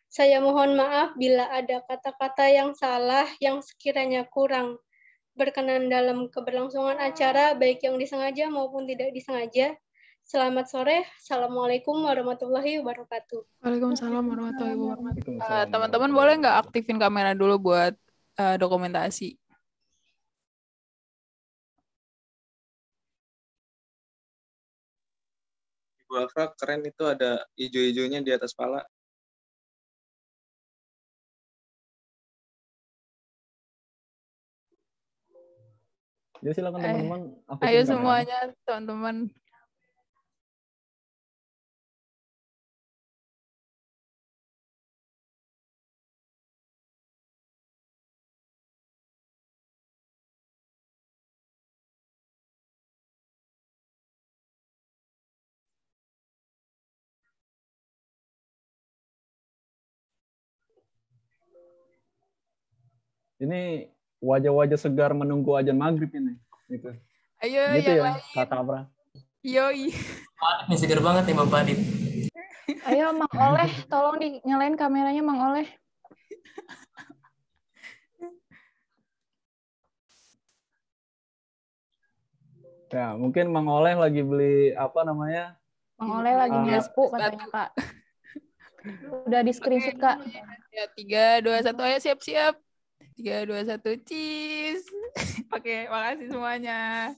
Saya mohon maaf bila ada kata-kata yang salah yang sekiranya kurang berkenan dalam keberlangsungan acara baik yang disengaja maupun tidak disengaja. Selamat sore. Assalamualaikum warahmatullahi wabarakatuh. Waalaikumsalam warahmatullahi wabarakatuh. Eh, uh, teman-teman boleh nggak aktifin kamera dulu buat uh, dokumentasi? Bu Afra, keren itu ada hijau-hijunya di atas pala. ya silakan eh, teman-teman. Ayo kan. semuanya teman-teman. Ini wajah-wajah segar menunggu ajan maghrib ini. Gitu. Ayo gitu yang ya, lain. Ya, Abra. Yo Yoi. Pak segar banget nih Bang Adit. Ayo Mang Oleh, tolong dinyalain kameranya Mang Oleh. Ya, mungkin Mang Oleh lagi beli apa namanya? Mang Oleh lagi uh, ah. nyapu katanya, Kak. Udah di screenshot, Kak. Ya, tiga, dua, satu, ayo siap-siap tiga dua satu cheese oke okay, makasih semuanya